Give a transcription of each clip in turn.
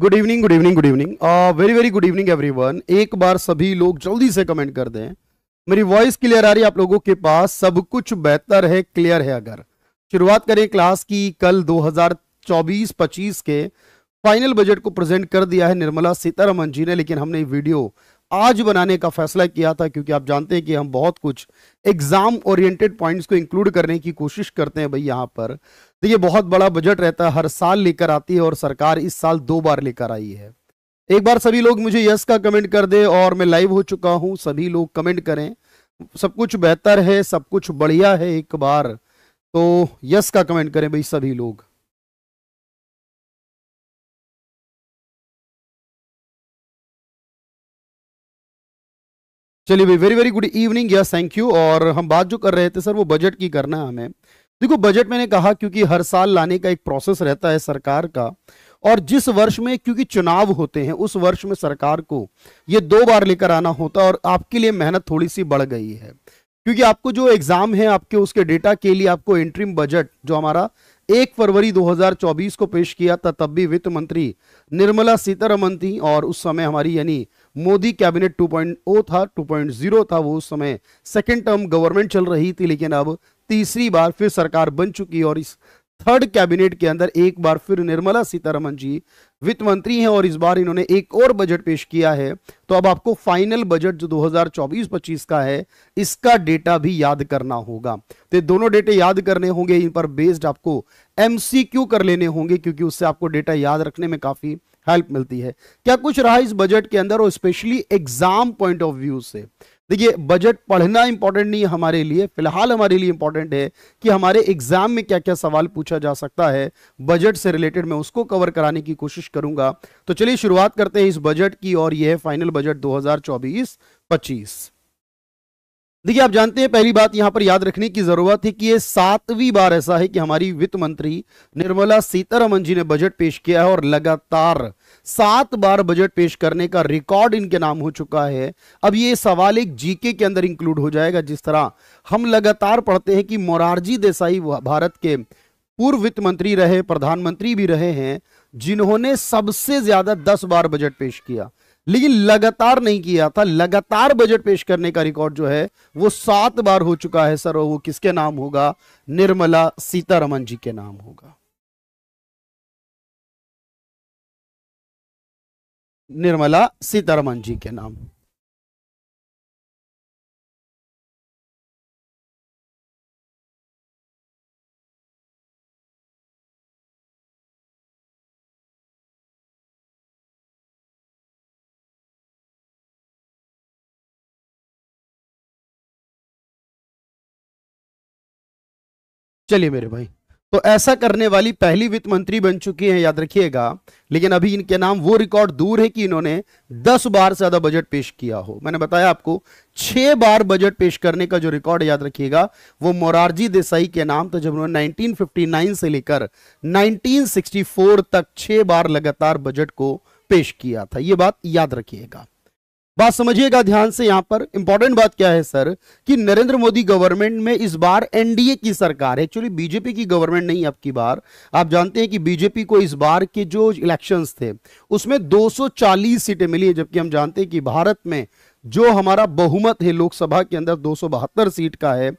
good evening good evening good evening very very good evening everyone एक बार सभी लोग जल्दी से कमेंट कर दें मेरी वॉइस क्लियर आ रही है आप लोगों के पास सब कुछ बेहतर है क्लियर है अगर शुरुआत करें क्लास की कल 2024-25 के फाइनल बजट को प्रेजेंट कर दिया है निर्मला सीतारमन जी ने लेकिन हमने वीडियो आज बनाने का फैसला किया था क्योंकि आप जानते हैं कि हम बहुत कुछ एग्जाम ओरिएंटेड पॉइंट्स को इंक्लूड करने की कोशिश करते हैं भाई यहाँ पर तो ये बहुत बड़ा बजट रहता है हर साल लेकर आती है और सरकार इस साल दो बार लेकर आई है एक बार सभी लोग मुझे यस का कमेंट कर दे और मैं लाइव हो चुका हूं सभी लोग कमेंट करें सब कुछ बेहतर है सब कुछ बढ़िया है एक बार तो यस का कमेंट करें भाई सभी लोग चलिए भाई very very good evening yes thank you और हम बात जो कर रहे थे सर वो बजट की करना है हमें देखो बजट मैंने कहा क्योंकि हर साल लाने का एक प्रोसेस रहता है सरकार का और जिस वर्ष में क्योंकि चुनाव होते हैं उस वर्ष में सरकार को ये दो बार लेकर आना होता और आपके लिए मेहनत थोड़ी सी बढ़ गई है क्योंकि आपको जो एग्जाम है आपके उसके डेटा के लिए आपको इंट्रीम बजट जो हमारा एक फरवरी 2024 को पेश किया था तब भी वित्त मंत्री निर्मला सीतारमन थी और उस समय हमारी यानी मोदी कैबिनेट 2.0 था 2.0 था वो उस समय सेकेंड टर्म गवर्नमेंट चल रही थी लेकिन अब तीसरी बार फिर सरकार बन चुकी है और इस थर्ड कैबिनेट के अंदर एक बार फिर निर्मला सीतारमन जी वित्त मंत्री हैं और इस बार इन्होंने एक और बजट पेश किया है तो अब आपको फाइनल बजट जो 2024-25 का है इसका डेटा भी याद करना होगा तो दोनों डेटे याद करने होंगे इन पर बेस्ड आपको एमसीक्यू कर लेने होंगे क्योंकि उससे आपको डेटा याद रखने में काफी हेल्प मिलती है क्या कुछ रहा इस बजट के अंदर और specially exam point of view से देखिए बजट पढ़ना इंपॉर्टेंट नहीं है हमारे लिए फिलहाल हमारे लिए इंपॉर्टेंट है कि हमारे एग्जाम में क्या क्या सवाल पूछा जा सकता है बजट से रिलेटेड मैं उसको कवर कराने की कोशिश करूंगा तो चलिए शुरुआत करते हैं इस बजट की और यह फाइनल बजट दो हजार देखिए आप जानते हैं पहली बात यहां पर याद रखने की जरूरत है कि ये सातवीं बार ऐसा है कि हमारी वित्त मंत्री निर्मला सीतारमन जी ने बजट पेश किया है और लगातार सात बार बजट पेश करने का रिकॉर्ड इनके नाम हो चुका है अब ये सवाल एक जीके के अंदर इंक्लूड हो जाएगा जिस तरह हम लगातार पढ़ते हैं कि मोरारजी देसाई भारत के पूर्व वित्त मंत्री रहे प्रधानमंत्री भी रहे हैं जिन्होंने सबसे ज्यादा दस बार बजट पेश किया लेकिन लगातार नहीं किया था लगातार बजट पेश करने का रिकॉर्ड जो है वो सात बार हो चुका है सर वो किसके नाम होगा निर्मला सीतारमन जी के नाम होगा निर्मला सीतारमन जी के नाम चलिए मेरे भाई तो ऐसा करने वाली पहली वित्त मंत्री बन चुकी हैं याद रखिएगा लेकिन अभी इनके नाम वो रिकॉर्ड दूर है कि इन्होंने दस बार से ज्यादा बजट पेश किया हो मैंने बताया आपको छह बार बजट पेश करने का जो रिकॉर्ड याद रखिएगा वो मोरारजी देसाई के नाम तो जब उन्होंने 1959 से लेकर 1964 तक छह बार लगातार बजट को पेश किया था ये बात याद रखिएगा बात समझिएगा ध्यान से यहां पर इंपॉर्टेंट बात क्या है सर कि नरेंद्र मोदी गवर्नमेंट में इस बार एनडीए की सरकार है एक्चुअली बीजेपी की गवर्नमेंट नहीं अब की बार आप जानते हैं कि बीजेपी को इस बार के जो इलेक्शंस थे उसमें 240 सीटें मिली है जबकि हम जानते हैं कि भारत में जो हमारा बहुमत है लोकसभा के अंदर दो सीट का है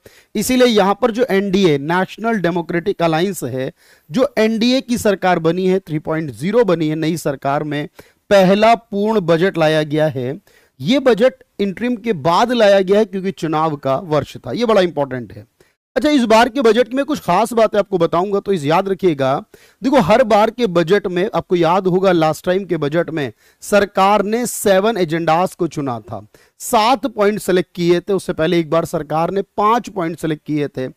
इसीलिए यहां पर जो एनडीए नेशनल डेमोक्रेटिक अलायंस है जो एनडीए की सरकार बनी है थ्री बनी है नई सरकार में पहला पूर्ण बजट लाया गया है यह बजट इंट्रीम के बाद लाया गया है क्योंकि चुनाव का वर्ष था यह बड़ा इंपॉर्टेंट है अच्छा इस बार के बजट में कुछ खास बातें आपको बताऊंगा तो इस याद रखिएगा देखो हर बार के बजट में आपको याद होगा लास्ट टाइम के बजट में सरकार ने सेवन एजेंडास को चुना था सात पॉइंट सेलेक्ट किए थे उससे पहले एक बार सरकार ने पांच पॉइंट सेलेक्ट किए थे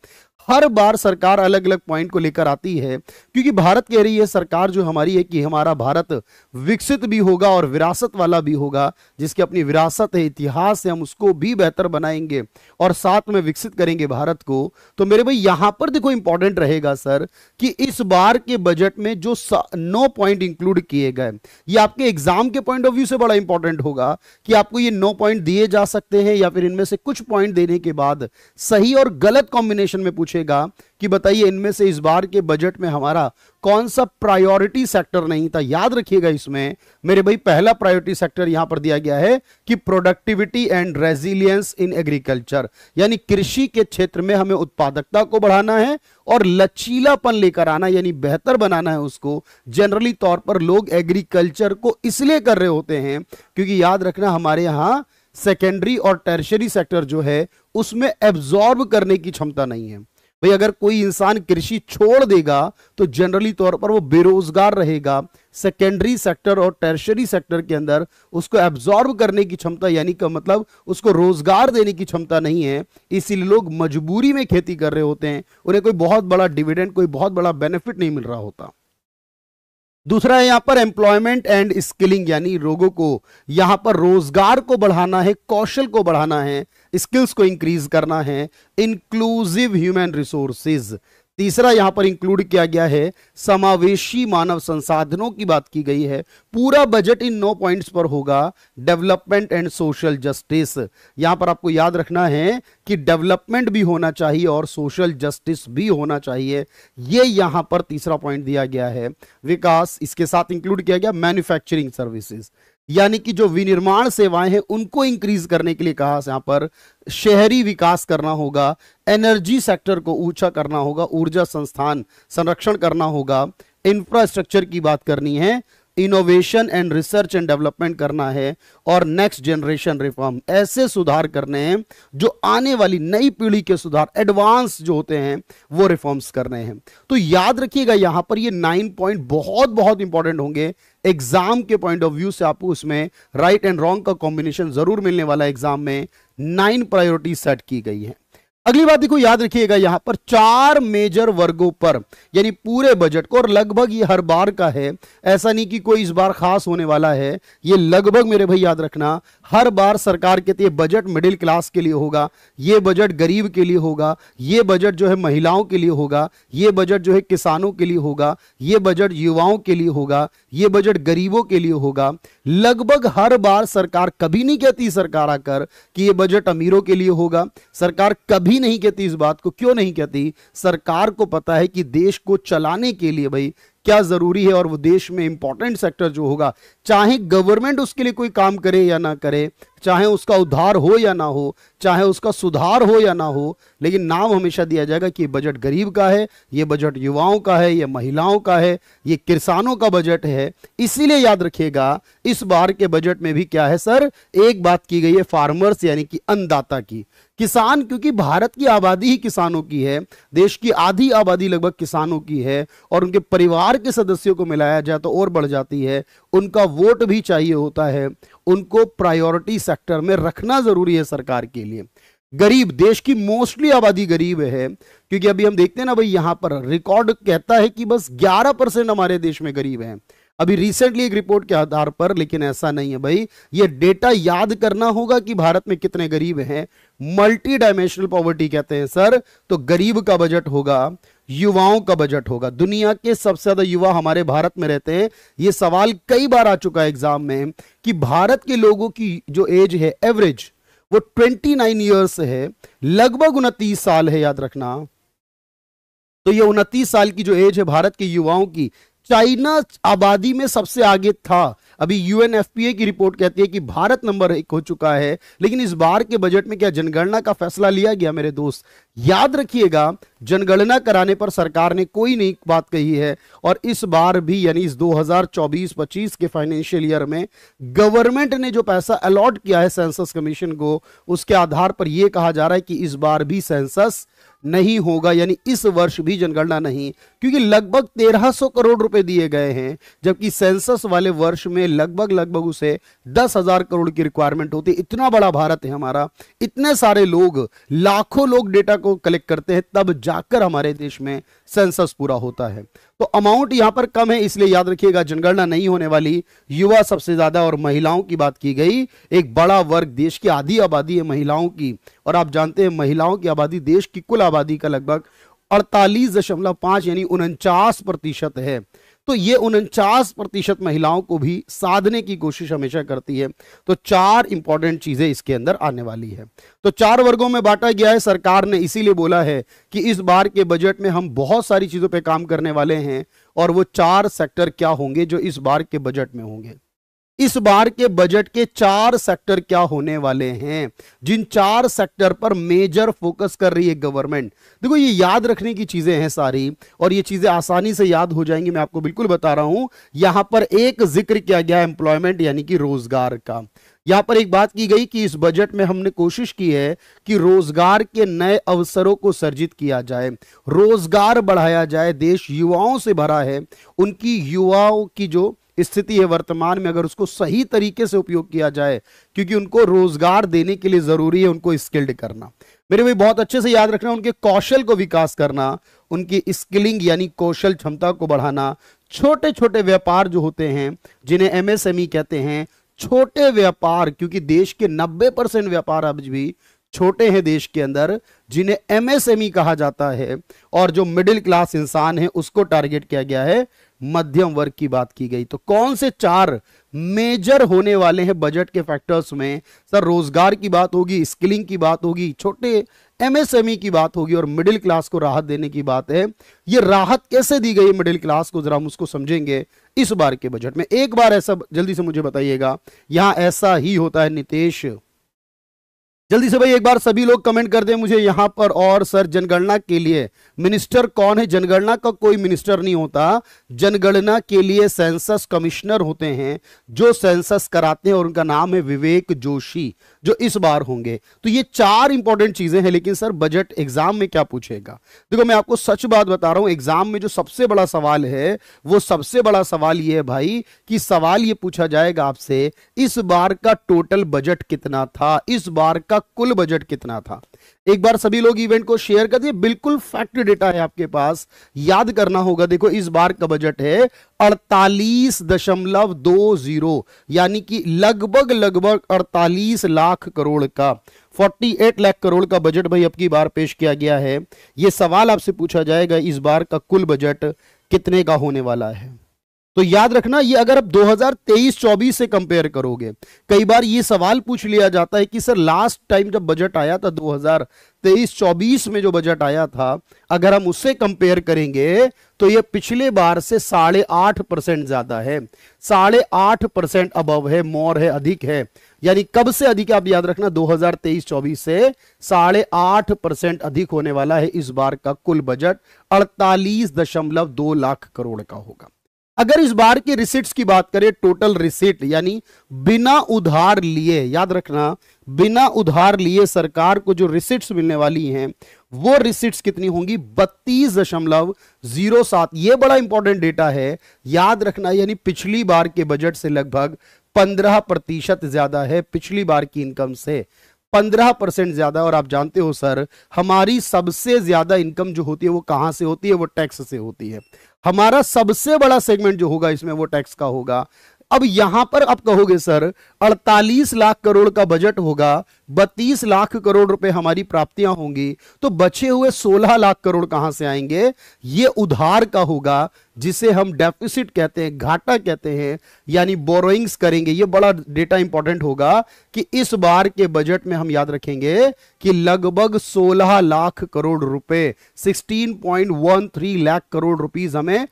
हर बार सरकार अलग अलग पॉइंट को लेकर आती है क्योंकि भारत कह रही है सरकार जो हमारी है कि हमारा भारत विकसित भी होगा और विरासत वाला भी होगा जिसकी अपनी विरासत है इतिहास है हम उसको भी बेहतर बनाएंगे और साथ में विकसित करेंगे भारत को तो मेरे भाई यहां पर देखो इंपॉर्टेंट रहेगा सर कि इस बार के बजट में जो नौ पॉइंट इंक्लूड किए गए ये आपके एग्जाम के पॉइंट ऑफ व्यू से बड़ा इंपॉर्टेंट होगा कि आपको ये नौ पॉइंट दिए जा सकते हैं या फिर इनमें से कुछ पॉइंट देने के बाद सही और गलत कॉम्बिनेशन में पूछे पूछेगा कि बताइए इनमें से इस बार के बजट में हमारा कौन सा प्रायोरिटी सेक्टर नहीं था याद रखिएगा इसमें मेरे भाई पहला प्रायोरिटी सेक्टर यहां पर दिया गया है कि productivity and resilience in agriculture यानी कृषि के क्षेत्र में हमें उत्पादकता को बढ़ाना है और लचीलापन लेकर आना यानी बेहतर बनाना है उसको जनरली तौर पर लोग एग्रीकल्चर को इसलिए कर रहे होते हैं क्योंकि याद रखना हमारे यहां सेकेंडरी और टर्शरी सेक्टर जो है उसमें एब्जॉर्ब करने की क्षमता नहीं है भाई अगर कोई इंसान कृषि छोड़ देगा तो जनरली तौर पर वो बेरोजगार रहेगा सेकेंडरी सेक्टर और टर्शरी सेक्टर के अंदर उसको एब्जॉर्ब करने की क्षमता यानी का मतलब उसको रोजगार देने की क्षमता नहीं है इसीलिए लोग मजबूरी में खेती कर रहे होते हैं उन्हें कोई बहुत बड़ा डिविडेंड कोई बहुत बड़ा बेनिफिट नहीं मिल रहा होता दूसरा है यहां पर एम्प्लॉयमेंट एंड स्किलिंग यानी लोगों को यहां पर रोजगार को बढ़ाना है कौशल को बढ़ाना है स्किल्स को इंक्रीज करना है इंक्लूसिव ह्यूमन रिसोर्सेज तीसरा यहां पर इंक्लूड किया गया है समावेशी मानव संसाधनों की बात की गई है पूरा बजट इन नौ पॉइंट्स पर होगा डेवलपमेंट एंड सोशल जस्टिस यहां पर आपको याद रखना है कि डेवलपमेंट भी होना चाहिए और सोशल जस्टिस भी होना चाहिए यह यहां पर तीसरा पॉइंट दिया गया है विकास इसके साथ इंक्लूड किया गया मैन्युफैक्चरिंग सर्विसेज यानी कि जो विनिर्माण सेवाएं हैं उनको इंक्रीज करने के लिए कहा यहां पर शहरी विकास करना होगा एनर्जी सेक्टर को ऊंचा करना होगा ऊर्जा संस्थान संरक्षण करना होगा इंफ्रास्ट्रक्चर की बात करनी है innovation and research and development करना है और नेक्स्ट जनरेशन रिफॉर्म ऐसे सुधार करने हैं जो आने वाली नई पीढ़ी के सुधार एडवांस जो होते हैं वो रिफॉर्म्स करने हैं तो याद रखिएगा यहां पर ये नाइन पॉइंट बहुत बहुत इंपॉर्टेंट होंगे एग्जाम के पॉइंट ऑफ व्यू से आपको उसमें राइट एंड रॉन्ग का कॉम्बिनेशन जरूर मिलने वाला एग्जाम में नाइन प्रायोरिटी सेट की गई है अगली बात देखो याद रखिएगा यहां पर चार मेजर वर्गों पर यानी पूरे बजट को और लगभग ये हर बार का है ऐसा नहीं कि कोई इस बार खास होने वाला है ये लगभग मेरे भाई याद रखना हर बार सरकार कहती है बजट मिडिल क्लास के लिए होगा ये बजट गरीब के लिए होगा ये बजट जो है महिलाओं के लिए होगा ये बजट जो है किसानों के लिए होगा ये बजट युवाओं के लिए होगा ये बजट गरीबों के लिए होगा लगभग हर बार सरकार कभी नहीं कहती सरकार आकर कि ये बजट अमीरों के लिए होगा सरकार कभी भी नहीं कहती इस बात को क्यों नहीं कहती सरकार को पता है कि देश को चलाने के लिए भाई क्या ज़रूरी है और वो देश में इंपॉर्टेंट सेक्टर जो होगा चाहे गवर्नमेंट उसके लिए कोई काम करे या ना करे चाहे उसका उद्धार हो या ना हो चाहे उसका सुधार हो या ना हो लेकिन नाम हमेशा दिया जाएगा कि ये बजट गरीब का है ये बजट युवाओं का है ये महिलाओं का है ये किसानों का बजट है इसीलिए याद रखिएगा इस बार के बजट में भी क्या है सर एक बात की गई है फार्मर्स यानी कि अन्नदाता की किसान क्योंकि भारत की आबादी ही किसानों की है देश की आधी आबादी लगभग किसानों की है और उनके परिवार के सदस्यों को मिलाया जाए तो और बढ़ जाती है उनका वोट भी चाहिए होता है उनको प्रायोरिटी सेक्टर में रखना ज़रूरी है सरकार के लिए गरीब देश की मोस्टली आबादी गरीब है क्योंकि अभी हम देखते हैं ना भाई यहां पर रिकॉर्ड कहता है कि बस 11 परसेंट हमारे देश में गरीब हैं अभी रिसेंटली एक रिपोर्ट के आधार पर लेकिन ऐसा नहीं है भाई ये डेटा याद करना होगा कि भारत में कितने गरीब हैं मल्टी डायमेंशनल पॉवर्टी कहते हैं सर तो गरीब का बजट होगा युवाओं का बजट होगा दुनिया के सबसे ज्यादा युवा हमारे भारत में रहते हैं ये सवाल कई बार आ चुका है एग्जाम में कि भारत के लोगों की जो एज है एवरेज वो 29 नाइन ईयर्स है लगभग उनतीस साल है याद रखना तो ये उनतीस साल की जो एज है भारत के युवाओं की चाइना आबादी में सबसे आगे था अभी यूएनएफपीए की रिपोर्ट कहती है कि भारत नंबर एक हो चुका है लेकिन इस बार के बजट में क्या जनगणना का फैसला लिया गया मेरे दोस्त याद रखिएगा जनगणना कराने पर सरकार ने कोई नहीं बात कही है और इस बार भी यानी इस 2024-25 के फाइनेंशियल ईयर में गवर्नमेंट ने जो पैसा अलॉट किया है सेंसस कमीशन को उसके आधार पर यह कहा जा रहा है कि इस बार भी सेंसस नहीं होगा यानी इस वर्ष भी जनगणना नहीं क्योंकि लगभग 1300 करोड़ रुपए दिए गए हैं जबकि सेंसस वाले वर्ष में लगभग लगभग उसे दस हजार करोड़ की रिक्वायरमेंट होती है इतना बड़ा भारत है हमारा इतने सारे लोग लाखों लोग डेटा को कलेक्ट करते हैं तब जाकर हमारे देश में सेंसस पूरा होता है तो अमाउंट यहां पर कम है इसलिए याद रखिएगा जनगणना नहीं होने वाली युवा सबसे ज्यादा और महिलाओं की बात की गई एक बड़ा वर्ग देश की आधी आबादी है महिलाओं की और आप जानते हैं महिलाओं की आबादी देश की कुल आबादी का लगभग अड़तालीस दशमलव पांच यानी उनचास प्रतिशत है तो ये उनचास प्रतिशत महिलाओं को भी साधने की कोशिश हमेशा करती है तो चार इंपॉर्टेंट चीज़ें इसके अंदर आने वाली है तो चार वर्गों में बांटा गया है सरकार ने इसीलिए बोला है कि इस बार के बजट में हम बहुत सारी चीज़ों पर काम करने वाले हैं और वो चार सेक्टर क्या होंगे जो इस बार के बजट में होंगे इस बार के बजट के चार सेक्टर क्या होने वाले हैं जिन चार सेक्टर पर मेजर फोकस कर रही है गवर्नमेंट देखो ये याद रखने की चीजें हैं सारी और ये चीजें आसानी से याद हो जाएंगी मैं आपको बिल्कुल बता रहा हूं यहां पर एक जिक्र किया गया एम्प्लॉयमेंट यानी कि रोजगार का यहां पर एक बात की गई कि इस बजट में हमने कोशिश की है कि रोजगार के नए अवसरों को सर्जित किया जाए रोजगार बढ़ाया जाए देश युवाओं से भरा है उनकी युवाओं की जो स्थिति है वर्तमान में अगर उसको सही तरीके से उपयोग किया जाए क्योंकि उनको रोजगार देने के लिए जरूरी है उनको स्किल्ड करना मेरे भाई बहुत अच्छे से याद रखना उनके कौशल को विकास करना उनकी स्किलिंग यानी कौशल क्षमता को बढ़ाना छोटे छोटे व्यापार जो होते हैं जिन्हें एमएसएमई e कहते हैं छोटे व्यापार क्योंकि देश के 90 परसेंट व्यापार अब भी छोटे हैं देश के अंदर जिन्हें एमएसएमई e कहा जाता है और जो मिडिल क्लास इंसान है उसको टारगेट किया गया है मध्यम वर्ग की बात की गई तो कौन से चार मेजर होने वाले हैं बजट के फैक्टर्स में सर रोजगार की बात होगी स्किलिंग की बात होगी छोटे एमएसएमई e की बात होगी और मिडिल क्लास को राहत देने की बात है ये राहत कैसे दी गई मिडिल क्लास को जरा हम उसको समझेंगे इस बार के बजट में एक बार ऐसा जल्दी से मुझे बताइएगा यहां ऐसा ही होता है नितेश जल्दी से भाई एक बार सभी लोग कमेंट कर दे मुझे यहां पर और सर जनगणना के लिए मिनिस्टर कौन है जनगणना का कोई मिनिस्टर नहीं होता जनगणना के लिए सेंसस कमिश्नर होते हैं जो सेंसस कराते हैं और उनका नाम है विवेक जोशी जो इस बार होंगे तो ये चार इंपॉर्टेंट चीजें हैं लेकिन सर बजट एग्जाम में क्या पूछेगा देखो मैं आपको सच बात बता रहा हूं एग्जाम में जो सबसे बड़ा सवाल है वो सबसे बड़ा सवाल ये है भाई कि सवाल ये पूछा जाएगा आपसे इस बार का टोटल बजट कितना था इस बार का का कुल बजट कितना था एक बार सभी लोग इवेंट को शेयर कर दिए बिल्कुल फैक्ट डेटा है आपके पास याद करना होगा देखो इस बार का बजट है अड़तालीस दशमलव दो जीरो यानी कि लगभग लगभग अड़तालीस लाख करोड़ का 48 लाख करोड़ का बजट भाई अब की बार पेश किया गया है यह सवाल आपसे पूछा जाएगा इस बार का कुल बजट कितने का होने वाला है तो याद रखना ये अगर आप 2023-24 से कंपेयर करोगे कई बार ये सवाल पूछ लिया जाता है कि सर लास्ट टाइम जब बजट आया था 2023-24 में जो बजट आया था अगर हम उससे कंपेयर करेंगे तो ये पिछले बार से साढ़े आठ परसेंट ज्यादा है साढ़े आठ परसेंट अबव है मोर है अधिक है यानी कब से अधिक आप याद रखना 2023-24 से साढ़े आठ परसेंट अधिक होने वाला है इस बार का कुल बजट अड़तालीस दशमलव दो लाख करोड़ का होगा अगर इस बार की रिसिट्स की बात करें टोटल रिसिट यानी बिना उधार लिए याद रखना बिना उधार लिए सरकार को जो रिसिट्स मिलने वाली हैं वो रिसिट्स कितनी होंगी बत्तीस दशमलव जीरो सात ये बड़ा इंपॉर्टेंट डेटा है याद रखना यानी पिछली बार के बजट से लगभग पंद्रह प्रतिशत ज्यादा है पिछली बार की इनकम से पंद्रह परसेंट ज्यादा और आप जानते हो सर हमारी सबसे ज्यादा इनकम जो होती है वो कहां से होती है वो टैक्स से होती है हमारा सबसे बड़ा सेगमेंट जो होगा इसमें वो टैक्स का होगा अब यहां पर आप कहोगे सर 48 लाख करोड़ का बजट होगा 32 लाख करोड़ रुपए हमारी प्राप्तियां होंगी तो बचे हुए 16 लाख करोड़ कहां से आएंगे ये उधार का होगा जिसे हम डेफिसिट कहते हैं घाटा कहते हैं यानी बोरोइंग्स करेंगे ये बड़ा डेटा इंपॉर्टेंट होगा कि इस बार के बजट में हम याद रखेंगे कि लगभग 16 लाख करोड़ रुपए 16.13 लाख करोड़ रुपीज हमें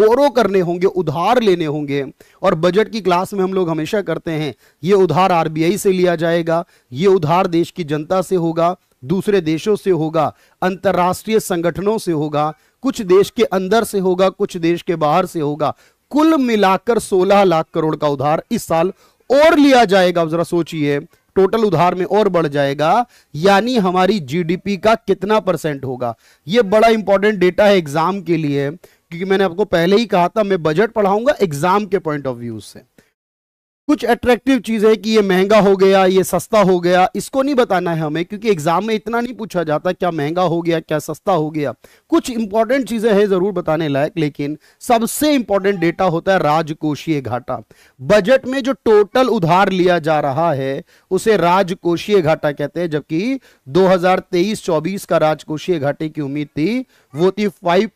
बोरो करने होंगे उधार लेने होंगे और बजट की क्लास में हम लोग हमेशा करते हैं ये उधार आरबीआई से लिया जाएगा ये उधार देश की जनता से होगा दूसरे देशों से होगा अंतर्राष्ट्रीय संगठनों से होगा कुछ देश के अंदर से होगा कुछ देश के बाहर से होगा कुल मिलाकर 16 लाख करोड़ का उधार इस साल और लिया जाएगा जरा सोचिए टोटल उधार में और बढ़ जाएगा यानी हमारी जीडीपी का कितना परसेंट होगा यह बड़ा इंपॉर्टेंट डेटा है एग्जाम के लिए क्योंकि मैंने आपको पहले ही कहा था मैं बजट पढ़ाऊंगा एग्जाम के पॉइंट ऑफ व्यू से कुछ अट्रैक्टिव चीज है कि ये महंगा हो गया ये सस्ता हो गया इसको नहीं बताना है हमें क्योंकि एग्जाम में इतना नहीं पूछा जाता क्या महंगा हो गया क्या सस्ता हो गया कुछ इंपॉर्टेंट चीजें हैं जरूर बताने लायक लेकिन सबसे इंपॉर्टेंट डेटा होता है राजकोषीय घाटा बजट में जो टोटल उधार लिया जा रहा है उसे राजकोषीय घाटा कहते हैं जबकि दो हजार का राजकोषीय घाटे की उम्मीद थी वो थी फाइव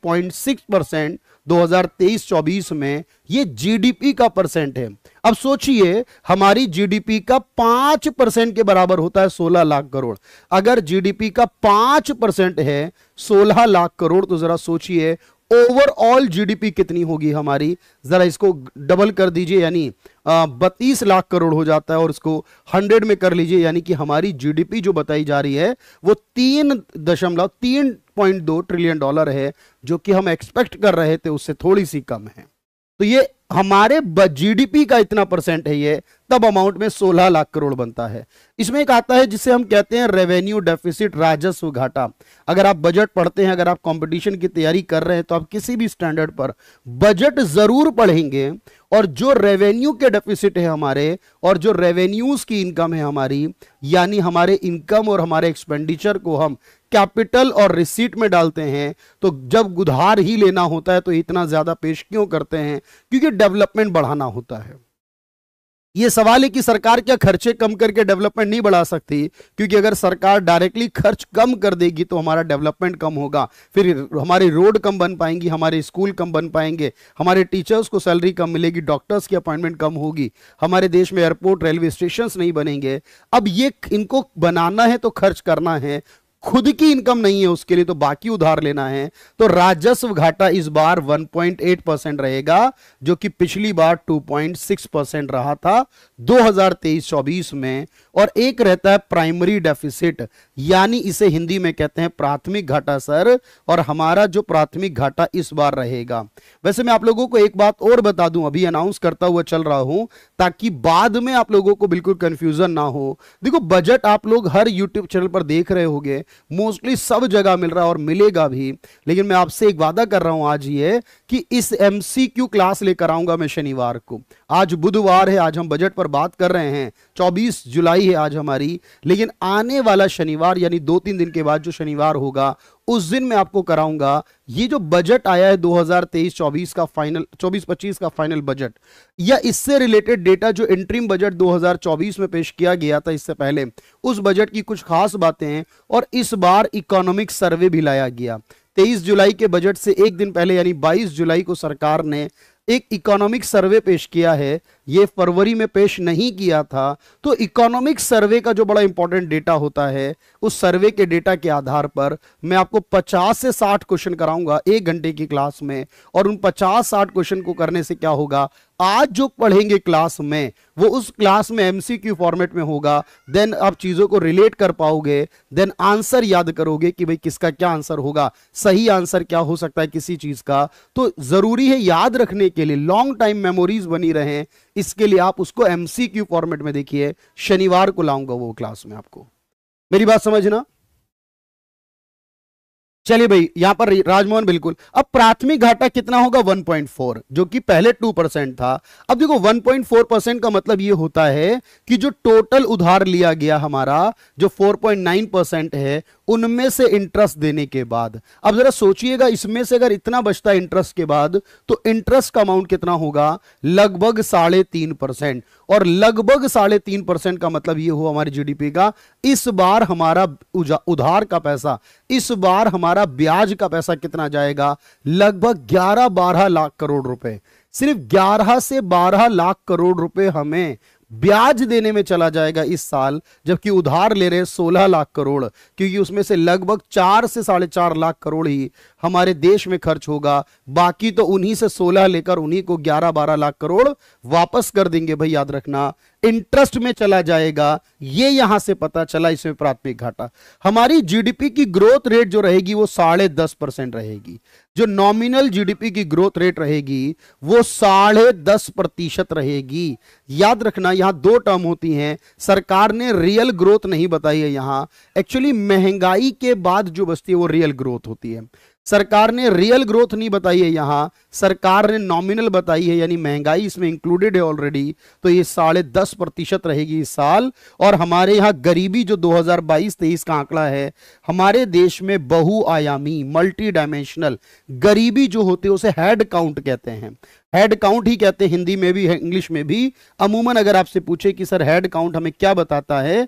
परसेंट 2023-24 में ये जीडीपी का परसेंट है अब सोचिए हमारी जीडीपी का पांच परसेंट के बराबर होता है सोलह लाख करोड़ अगर जीडीपी का पांच परसेंट है सोलह लाख करोड़ तो जरा सोचिए ओवरऑल जीडीपी कितनी होगी हमारी ज़रा इसको डबल कर दीजिए यानी बत्तीस लाख करोड़ हो जाता है और इसको हंड्रेड में कर लीजिए यानी कि हमारी जीडीपी जो बताई जा रही है वो तीन दशमलव तीन पॉइंट दो ट्रिलियन डॉलर है जो कि हम एक्सपेक्ट कर रहे थे उससे थोड़ी सी कम है तो ये हमारे जीडीपी का इतना परसेंट है ये तब अमाउंट में 16 लाख करोड़ बनता है इसमें एक आता है जिसे हम कहते हैं रेवेन्यू डेफिसिट राजस्व घाटा अगर आप बजट पढ़ते हैं अगर आप कंपटीशन की तैयारी कर रहे हैं तो आप किसी भी स्टैंडर्ड पर बजट जरूर पढ़ेंगे और जो रेवेन्यू के डेफिसिट है हमारे और जो रेवेन्यूज की इनकम है हमारी यानी हमारे इनकम और हमारे एक्सपेंडिचर को हम कैपिटल और रिसीट में डालते हैं तो जब गुधार ही लेना होता है तो इतना ज्यादा पेश क्यों करते हैं क्योंकि डेवलपमेंट बढ़ाना होता है ये सवाल है कि सरकार क्या खर्चे कम करके डेवलपमेंट नहीं बढ़ा सकती क्योंकि अगर सरकार डायरेक्टली खर्च कम कर देगी तो हमारा डेवलपमेंट कम होगा फिर हमारे रोड कम बन पाएंगी हमारे स्कूल कम बन पाएंगे हमारे टीचर्स को सैलरी कम मिलेगी डॉक्टर्स की अपॉइंटमेंट कम होगी हमारे देश में एयरपोर्ट रेलवे स्टेशन नहीं बनेंगे अब ये इनको बनाना है तो खर्च करना है खुद की इनकम नहीं है उसके लिए तो बाकी उधार लेना है तो राजस्व घाटा इस बार 1.8 परसेंट रहेगा जो कि पिछली बार 2.6 परसेंट रहा था 2023-24 में और एक रहता है प्राइमरी डेफिसिट यानी इसे हिंदी में कहते हैं प्राथमिक घाटा सर और हमारा जो प्राथमिक घाटा इस बार रहेगा वैसे मैं आप लोगों को एक बात और बता दूं अभी अनाउंस करता हुआ चल रहा हूं ताकि बाद में आप लोगों को बिल्कुल कंफ्यूजन ना हो देखो बजट आप लोग हर यूट्यूब चैनल पर देख रहे होंगे मोस्टली सब जगह मिल रहा है और मिलेगा भी लेकिन मैं आपसे एक वादा कर रहा हूं आज ये कि इस एमसीक्यू क्लास लेकर आऊंगा मैं शनिवार को आज बुधवार है आज हम बजट पर बात कर रहे हैं 24 जुलाई है आज हमारी लेकिन आने वाला शनिवार यानी दो तीन दिन के बाद जो शनिवार होगा उस दिन मैं आपको कराऊंगा ये जो बजट आया है 2023-24 का फाइनल 24-25 का फाइनल बजट या इससे रिलेटेड डेटा जो इंट्रीम बजट 2024 में पेश किया गया था इससे पहले उस बजट की कुछ खास बातें हैं और इस बार इकोनॉमिक सर्वे भी लाया गया 23 जुलाई के बजट से एक दिन पहले यानी 22 जुलाई को सरकार ने एक इकोनॉमिक सर्वे पेश किया है ये फरवरी में पेश नहीं किया था तो इकोनॉमिक सर्वे का जो बड़ा इंपॉर्टेंट डेटा होता है उस सर्वे के डेटा के आधार पर मैं आपको 50 से 60 क्वेश्चन कराऊंगा एक घंटे की क्लास में और उन 50-60 क्वेश्चन को करने से क्या होगा आज जो पढ़ेंगे क्लास में वो उस क्लास में एमसीक्यू फॉर्मेट में होगा देन आप चीज़ों को रिलेट कर पाओगे देन आंसर याद करोगे कि भाई किसका क्या आंसर होगा सही आंसर क्या हो सकता है किसी चीज़ का तो ज़रूरी है याद रखने के लिए लॉन्ग टाइम मेमोरीज बनी रहे इसके लिए आप उसको एमसीक्यू फॉर्मेट में देखिए शनिवार को लाऊंगा वो क्लास में आपको मेरी बात समझना चलिए भाई यहां पर राजमोहन बिल्कुल अब प्राथमिक घाटा कितना होगा 1.4 जो कि पहले 2 परसेंट था अब देखो 1.4 परसेंट का मतलब ये होता है कि जो टोटल उधार लिया गया हमारा जो 4.9 परसेंट है उनमें से इंटरेस्ट देने के बाद अब जरा सोचिएगा इसमें से अगर इतना बचता है इंटरेस्ट के बाद तो इंटरेस्ट का अमाउंट कितना होगा लगभग साढ़े तीन परसेंट और लगभग साढ़े तीन परसेंट का मतलब ये हुआ हमारे जीडीपी का इस बार हमारा उधार का पैसा इस बार हमारा ब्याज का पैसा कितना जाएगा लगभग 11-12 लाख करोड़ रुपए सिर्फ 11 से 12 लाख करोड़ रुपए हमें ब्याज देने में चला जाएगा इस साल जबकि उधार ले रहे हैं सोलह लाख करोड़ क्योंकि उसमें से लगभग चार से साढ़े चार लाख करोड़ ही हमारे देश में खर्च होगा बाकी तो उन्हीं से सोलह लेकर उन्हीं को ग्यारह बारह लाख करोड़ वापस कर देंगे भाई याद रखना इंटरेस्ट में चला जाएगा ये यहां से पता चला इसमें प्राथमिक घाटा हमारी जीडीपी की ग्रोथ रेट जो रहेगी वो साढ़े दस परसेंट रहेगी जो नॉमिनल जीडीपी की ग्रोथ रेट रहेगी वो साढ़े दस प्रतिशत रहेगी याद रखना यहां दो टर्म होती हैं सरकार ने रियल ग्रोथ नहीं बताई है यहां एक्चुअली महंगाई के बाद जो बचती है वो रियल ग्रोथ होती है सरकार ने रियल ग्रोथ नहीं बताई है यहां सरकार ने नॉमिनल बताई है यानी महंगाई इसमें इंक्लूडेड है ऑलरेडी तो ये साढ़े दस प्रतिशत रहेगी इस साल और हमारे यहाँ गरीबी जो 2022-23 का आंकड़ा है हमारे देश में बहुआयामी मल्टी डायमेंशनल गरीबी जो होती है उसे हेड काउंट कहते हैं हेड काउंट ही कहते हैं हिंदी में भी इंग्लिश में भी अमूमन अगर आपसे पूछे कि सर हेड काउंट हमें क्या बताता है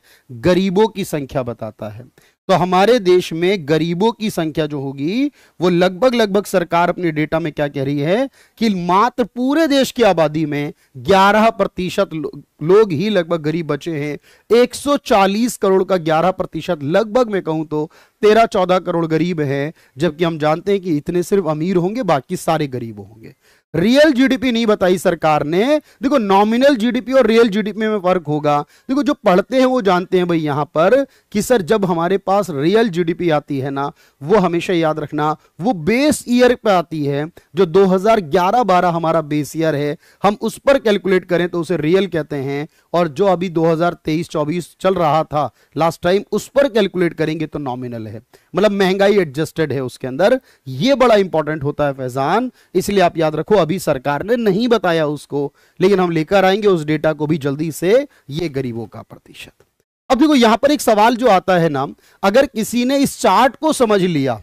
गरीबों की संख्या बताता है तो हमारे देश में गरीबों की संख्या जो होगी वो लगभग लगभग सरकार अपने डेटा में क्या कह रही है कि मात्र पूरे देश की आबादी में 11 प्रतिशत लो, लोग ही लगभग गरीब बचे हैं 140 करोड़ का 11 प्रतिशत लगभग मैं कहूं तो 13-14 करोड़ गरीब हैं जबकि हम जानते हैं कि इतने सिर्फ अमीर होंगे बाकी सारे गरीब होंगे रियल जीडीपी नहीं बताई सरकार ने देखो नॉमिनल जीडीपी और रियल जीडीपी में फर्क होगा देखो जो पढ़ते हैं वो जानते हैं भाई यहां पर कि सर जब हमारे पास रियल जीडीपी आती है ना वो हमेशा याद रखना वो बेस ईयर पे आती है जो 2011-12 हमारा बेस ईयर है हम उस पर कैलकुलेट करें तो उसे रियल कहते हैं और जो अभी 2023-24 चल रहा था लास्ट टाइम उस पर कैलकुलेट करेंगे तो नॉमिनल है मतलब महंगाई एडजस्टेड है उसके अंदर यह बड़ा इंपॉर्टेंट होता है फैजान इसलिए आप याद रखो अभी सरकार ने नहीं बताया उसको लेकिन हम लेकर आएंगे उस डेटा को भी जल्दी से ये गरीबों का प्रतिशत अब देखो यहां पर एक सवाल जो आता है ना अगर किसी ने इस चार्ट को समझ लिया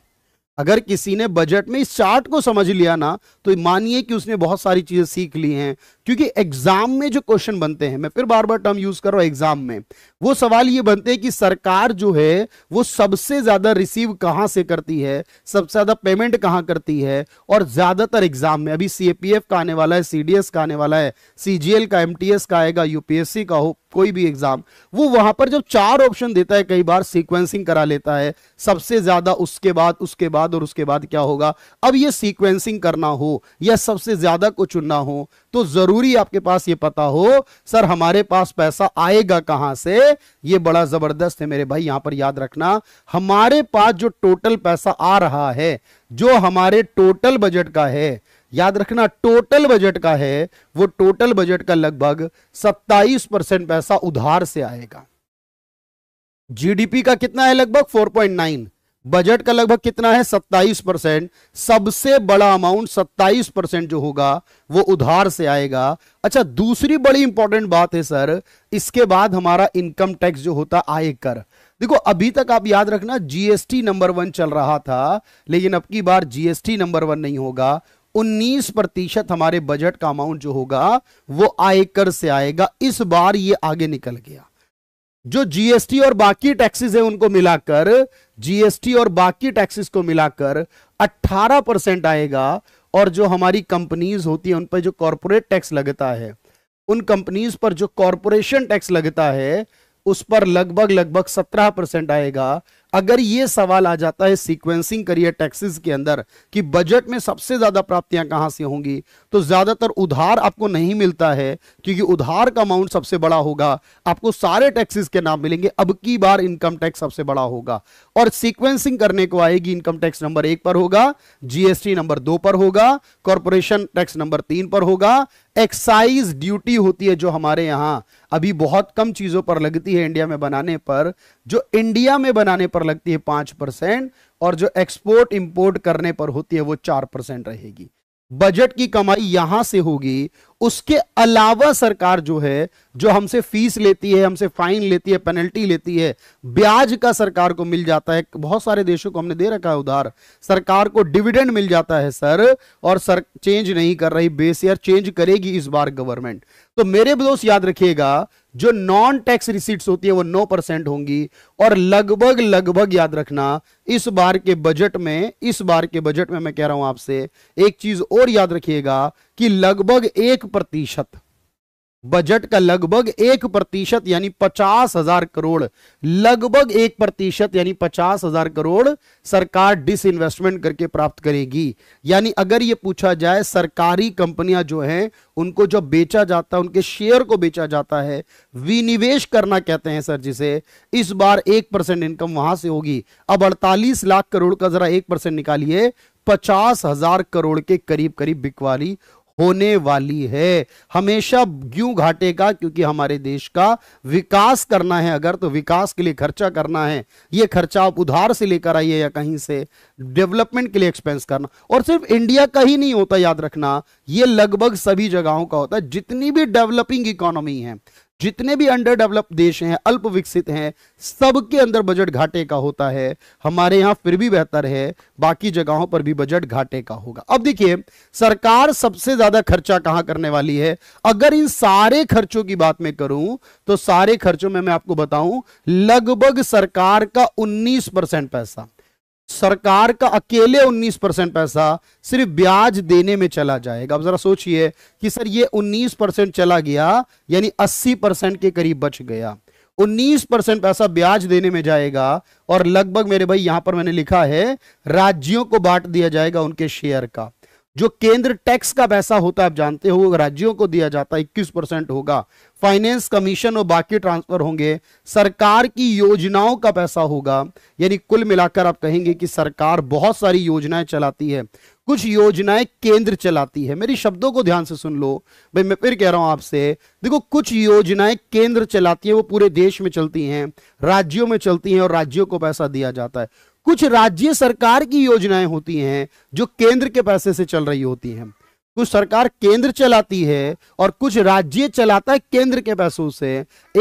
अगर किसी ने बजट में इस चार्ट को समझ लिया ना तो मानिए कि उसने बहुत सारी चीजें सीख ली हैं क्योंकि एग्जाम में जो क्वेश्चन बनते हैं मैं फिर बार बार टर्म यूज कर रहा हूं एग्जाम में वो सवाल ये बनते हैं कि सरकार जो है वो सबसे ज्यादा रिसीव कहां से करती है सबसे ज्यादा पेमेंट कहां करती है और ज्यादातर एग्जाम में अभी सीएपीएफ का आने वाला है सीडीएस का आने वाला है सीजीएल का एमटीएस का आएगा यूपीएससी का हो कोई भी एग्जाम वो वहां पर जब चार ऑप्शन देता है कई बार सीक्वेंसिंग करा लेता है सबसे ज्यादा उसके बाद उसके बाद और उसके बाद क्या होगा अब ये सीक्वेंसिंग करना हो या सबसे ज्यादा को चुनना हो तो जरूरी आपके पास ये पता हो सर हमारे पास पैसा आएगा कहां से ये बड़ा जबरदस्त है मेरे भाई यहां पर याद रखना हमारे पास जो टोटल पैसा आ रहा है जो हमारे टोटल बजट का है याद रखना टोटल बजट का है वो टोटल बजट का लगभग 27 परसेंट पैसा उधार से आएगा जीडीपी का कितना है लगभग नाइन बजट का लगभग कितना है 27 परसेंट सबसे बड़ा अमाउंट 27 परसेंट जो होगा वो उधार से आएगा अच्छा दूसरी बड़ी इंपॉर्टेंट बात है सर इसके बाद हमारा इनकम टैक्स जो होता आय कर देखो अभी तक आप याद रखना जीएसटी नंबर वन चल रहा था लेकिन अब की बार जीएसटी नंबर वन नहीं होगा 19 प्रतिशत हमारे बजट का अमाउंट जो होगा वो आयकर से आएगा इस बार ये आगे निकल गया जो जीएसटी और बाकी टैक्सेस है उनको मिलाकर जीएसटी और बाकी टैक्सेस को मिलाकर 18 परसेंट आएगा और जो हमारी कंपनीज होती है उन पर जो कॉरपोरेट टैक्स लगता है उन कंपनीज पर जो कॉरपोरेशन टैक्स लगता है उस पर लगभग लगभग सत्रह परसेंट आएगा अगर ये सवाल आ जाता है सीक्वेंसिंग करिए टैक्सेस के अंदर कि बजट में सबसे ज़्यादा प्राप्तियां कहां से होंगी तो ज़्यादातर उधार आपको नहीं मिलता है क्योंकि उधार का अमाउंट सबसे बड़ा होगा आपको सारे टैक्सेस के नाम मिलेंगे अब की बार इनकम टैक्स सबसे बड़ा होगा और सीक्वेंसिंग करने को आएगी इनकम टैक्स नंबर एक पर होगा जीएसटी नंबर दो पर होगा कॉरपोरेशन टैक्स नंबर तीन पर होगा एक्साइज ड्यूटी होती है जो हमारे यहां अभी बहुत कम चीज़ों पर लगती है इंडिया में बनाने पर जो इंडिया में बनाने पर लगती है पांच परसेंट और जो एक्सपोर्ट इंपोर्ट करने पर होती है वो चार परसेंट रहेगी बजट की कमाई यहां से होगी उसके अलावा सरकार जो है जो हमसे फीस लेती है हमसे फाइन लेती है पेनल्टी लेती है ब्याज का सरकार को मिल जाता है बहुत सारे देशों को हमने दे रखा है उधार सरकार को डिविडेंड मिल जाता है सर और सर चेंज नहीं कर रही बेस ईयर चेंज करेगी इस बार गवर्नमेंट तो मेरे दोस्त याद रखिएगा जो नॉन टैक्स रिसीट्स होती है वो नौ परसेंट होंगी और लगभग लगभग याद रखना इस बार के बजट में इस बार के बजट में मैं कह रहा हूं आपसे एक चीज और याद रखिएगा कि लगभग एक प्रतिशत बजट का लगभग एक प्रतिशत यानी पचास हजार करोड़ लगभग एक प्रतिशत यानी पचास हजार करोड़ सरकार डिसइन्वेस्टमेंट करके प्राप्त करेगी यानी अगर ये पूछा जाए सरकारी कंपनियां जो हैं उनको जो बेचा जाता है उनके शेयर को बेचा जाता है विनिवेश करना कहते हैं सर जिसे इस बार एक परसेंट इनकम वहां से होगी अब अड़तालीस लाख करोड़ का जरा एक परसेंट निकालिए पचास हजार करोड़ के करीब करीब बिकवाली होने वाली है हमेशा क्यों घाटे का क्योंकि हमारे देश का विकास करना है अगर तो विकास के लिए खर्चा करना है यह खर्चा आप उधार से लेकर आइए या कहीं से डेवलपमेंट के लिए एक्सपेंस करना और सिर्फ इंडिया का ही नहीं होता याद रखना यह लगभग सभी जगहों का होता है जितनी भी डेवलपिंग इकोनॉमी है जितने भी अंडर डेवलप देश हैं अल्प विकसित हैं सबके अंदर बजट घाटे का होता है हमारे यहां फिर भी बेहतर है बाकी जगहों पर भी बजट घाटे का होगा अब देखिए सरकार सबसे ज्यादा खर्चा कहां करने वाली है अगर इन सारे खर्चों की बात मैं करूं तो सारे खर्चों में मैं आपको बताऊं लगभग सरकार का उन्नीस पैसा सरकार का अकेले 19 परसेंट पैसा सिर्फ ब्याज देने में चला जाएगा अब जरा सोचिए कि सर ये 19 परसेंट चला गया यानी 80 परसेंट के करीब बच गया 19 परसेंट पैसा ब्याज देने में जाएगा और लगभग मेरे भाई यहां पर मैंने लिखा है राज्यों को बांट दिया जाएगा उनके शेयर का जो केंद्र टैक्स का पैसा होता है आप जानते हो राज्यों को दिया जाता है इक्कीस परसेंट होगा फाइनेंस कमीशन और बाकी ट्रांसफर होंगे सरकार की योजनाओं का पैसा होगा यानी कुल मिलाकर आप कहेंगे कि सरकार बहुत सारी योजनाएं चलाती है कुछ योजनाएं केंद्र चलाती है मेरी शब्दों को ध्यान से सुन लो भाई मैं फिर कह रहा हूं आपसे देखो कुछ योजनाएं केंद्र चलाती है वो पूरे देश में चलती हैं राज्यों में चलती हैं और राज्यों को पैसा दिया जाता है कुछ राज्य सरकार की योजनाएं होती हैं जो केंद्र के पैसे से चल रही होती हैं कुछ सरकार केंद्र चलाती है और कुछ राज्य चलाता है केंद्र के पैसों से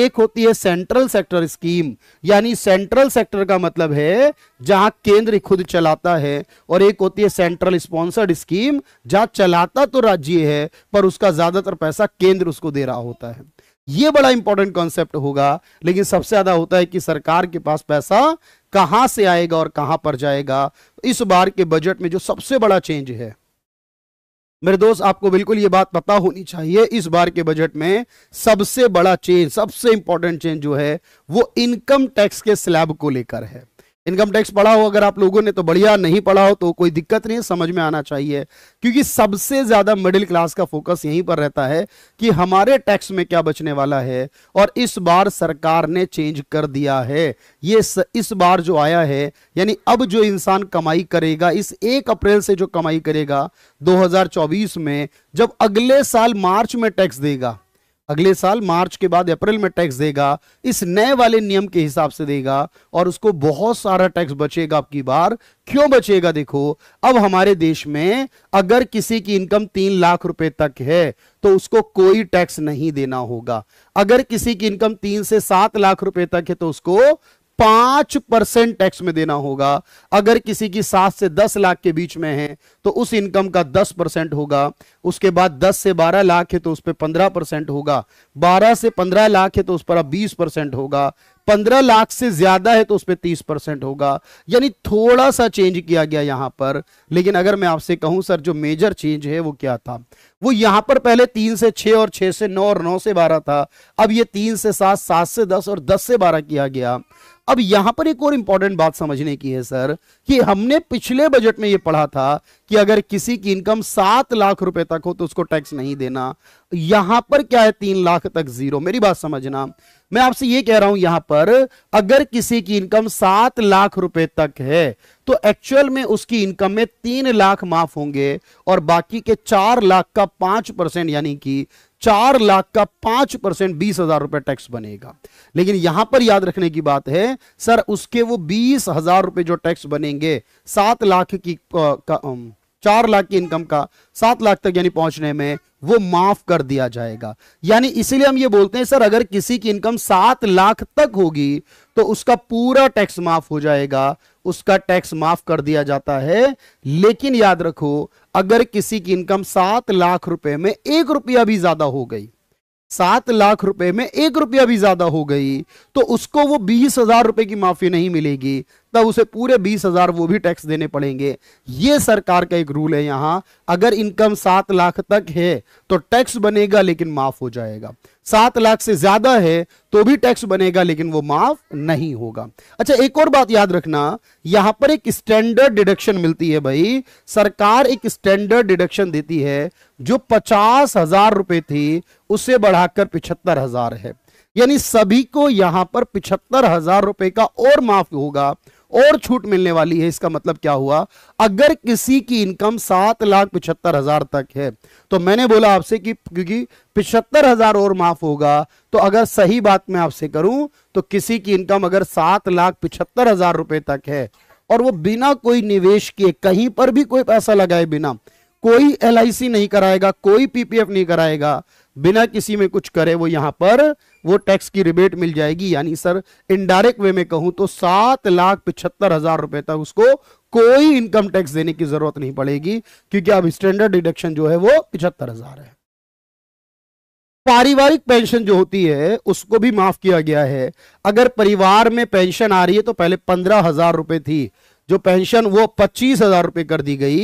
एक होती है सेंट्रल सेक्टर स्कीम यानी सेंट्रल सेक्टर का मतलब है जहां केंद्र खुद चलाता है और एक होती है सेंट्रल स्पॉन्सर्ड स्कीम जहां चलाता तो राज्य है पर उसका ज्यादातर पैसा केंद्र उसको दे रहा होता है ये बड़ा इंपॉर्टेंट कॉन्सेप्ट होगा लेकिन सबसे ज्यादा होता है कि सरकार के पास पैसा कहां से आएगा और कहां पर जाएगा इस बार के बजट में जो सबसे बड़ा चेंज है मेरे दोस्त आपको बिल्कुल ये बात पता होनी चाहिए इस बार के बजट में सबसे बड़ा चेंज सबसे इंपॉर्टेंट चेंज जो है वो इनकम टैक्स के स्लैब को लेकर है इनकम टैक्स पढ़ा हो अगर आप लोगों ने तो बढ़िया नहीं पढ़ा हो तो कोई दिक्कत नहीं समझ में आना चाहिए क्योंकि सबसे ज़्यादा मिडिल क्लास का फोकस यहीं पर रहता है कि हमारे टैक्स में क्या बचने वाला है और इस बार सरकार ने चेंज कर दिया है ये इस बार जो आया है यानी अब जो इंसान कमाई करेगा इस एक अप्रैल से जो कमाई करेगा दो में जब अगले साल मार्च में टैक्स देगा अगले साल मार्च के बाद अप्रैल में टैक्स देगा इस नए वाले नियम के हिसाब से देगा और उसको बहुत सारा टैक्स बचेगा आपकी बार क्यों बचेगा देखो अब हमारे देश में अगर किसी की इनकम तीन लाख रुपए तक है तो उसको कोई टैक्स नहीं देना होगा अगर किसी की इनकम तीन से सात लाख रुपए तक है तो उसको पांच परसेंट टैक्स में देना होगा अगर किसी की सात से दस लाख के बीच में है तो उस इनकम का दस परसेंट होगा उसके बाद दस से बारह लाख है तो उस पर पंद्रह परसेंट होगा बारह से पंद्रह लाख है तो उस पर बीस परसेंट होगा पंद्रह लाख से ज्यादा है तो उस पर तीस परसेंट होगा यानी थोड़ा सा चेंज किया गया यहां पर लेकिन अगर मैं आपसे कहूं सर जो मेजर चेंज है वो क्या था वो यहां पर पहले तीन से छह और छह से नौ और नौ से बारह था अब ये तीन से सात सात से दस और दस से बारह किया गया अब यहां पर एक और इंपॉर्टेंट बात समझने की है सर कि हमने पिछले बजट में यह पढ़ा था कि अगर किसी की इनकम सात लाख रुपए तक हो तो उसको टैक्स नहीं देना यहां पर क्या है तीन लाख तक जीरो मेरी बात समझना मैं आपसे ये कह रहा हूं यहां पर अगर किसी की इनकम सात लाख रुपए तक है तो एक्चुअल में उसकी इनकम में तीन लाख माफ होंगे और बाकी के चार लाख का पांच परसेंट यानी कि चार लाख का पांच परसेंट बीस हजार रुपए टैक्स बनेगा लेकिन यहां पर याद रखने की बात है सर उसके वो बीस हजार रुपए जो टैक्स बनेंगे सात लाख की आ, का, आ, चार लाख की इनकम का सात लाख तक यानी पहुंचने में वो माफ कर दिया जाएगा यानी इसीलिए हम ये बोलते हैं सर अगर किसी की इनकम सात लाख तक होगी तो उसका पूरा टैक्स माफ हो जाएगा उसका टैक्स माफ कर दिया जाता है लेकिन याद रखो अगर किसी की इनकम सात लाख रुपए में एक रुपया भी ज्यादा हो गई सात लाख रुपए में एक रुपया भी ज्यादा हो गई तो उसको वो बीस हजार रुपए की माफी नहीं मिलेगी तब उसे पूरे बीस हजार वो भी टैक्स देने पड़ेंगे ये सरकार का एक रूल है यहाँ अगर इनकम सात लाख तक है तो टैक्स बनेगा लेकिन माफ हो जाएगा सात लाख से ज्यादा है तो भी टैक्स बनेगा लेकिन वो माफ नहीं होगा अच्छा एक और बात याद रखना यहां पर एक स्टैंडर्ड डिडक्शन मिलती है भाई सरकार एक स्टैंडर्ड डिडक्शन देती है जो पचास हजार रुपए थी उसे बढ़ाकर पिछहत्तर हजार है यानी सभी को यहां पर पिछहत्तर हजार रुपए का और माफ होगा और छूट मिलने वाली है इसका मतलब क्या हुआ अगर किसी की इनकम सात लाख पिछहत्तर हजार तक है तो मैंने बोला आपसे कि क्योंकि पिछहत्तर हजार और माफ होगा तो अगर सही बात मैं आपसे करूं तो किसी की इनकम अगर सात लाख पिछहत्तर हजार रुपए तक है और वो बिना कोई निवेश किए कहीं पर भी कोई पैसा लगाए बिना कोई एल नहीं कराएगा कोई पीपीएफ नहीं कराएगा बिना किसी में कुछ करे वो यहां पर वो टैक्स की रिबेट मिल जाएगी यानी सर इनडायरेक्ट वे में कहूं तो सात लाख पिछहत्तर हजार रुपए तक उसको कोई इनकम टैक्स देने की जरूरत नहीं पड़ेगी क्योंकि अब स्टैंडर्ड डिडक्शन जो है वो पिछहत्तर हजार है पारिवारिक पेंशन जो होती है उसको भी माफ किया गया है अगर परिवार में पेंशन आ रही है तो पहले पंद्रह हजार रुपए थी जो पेंशन वो पच्चीस हजार रुपए कर दी गई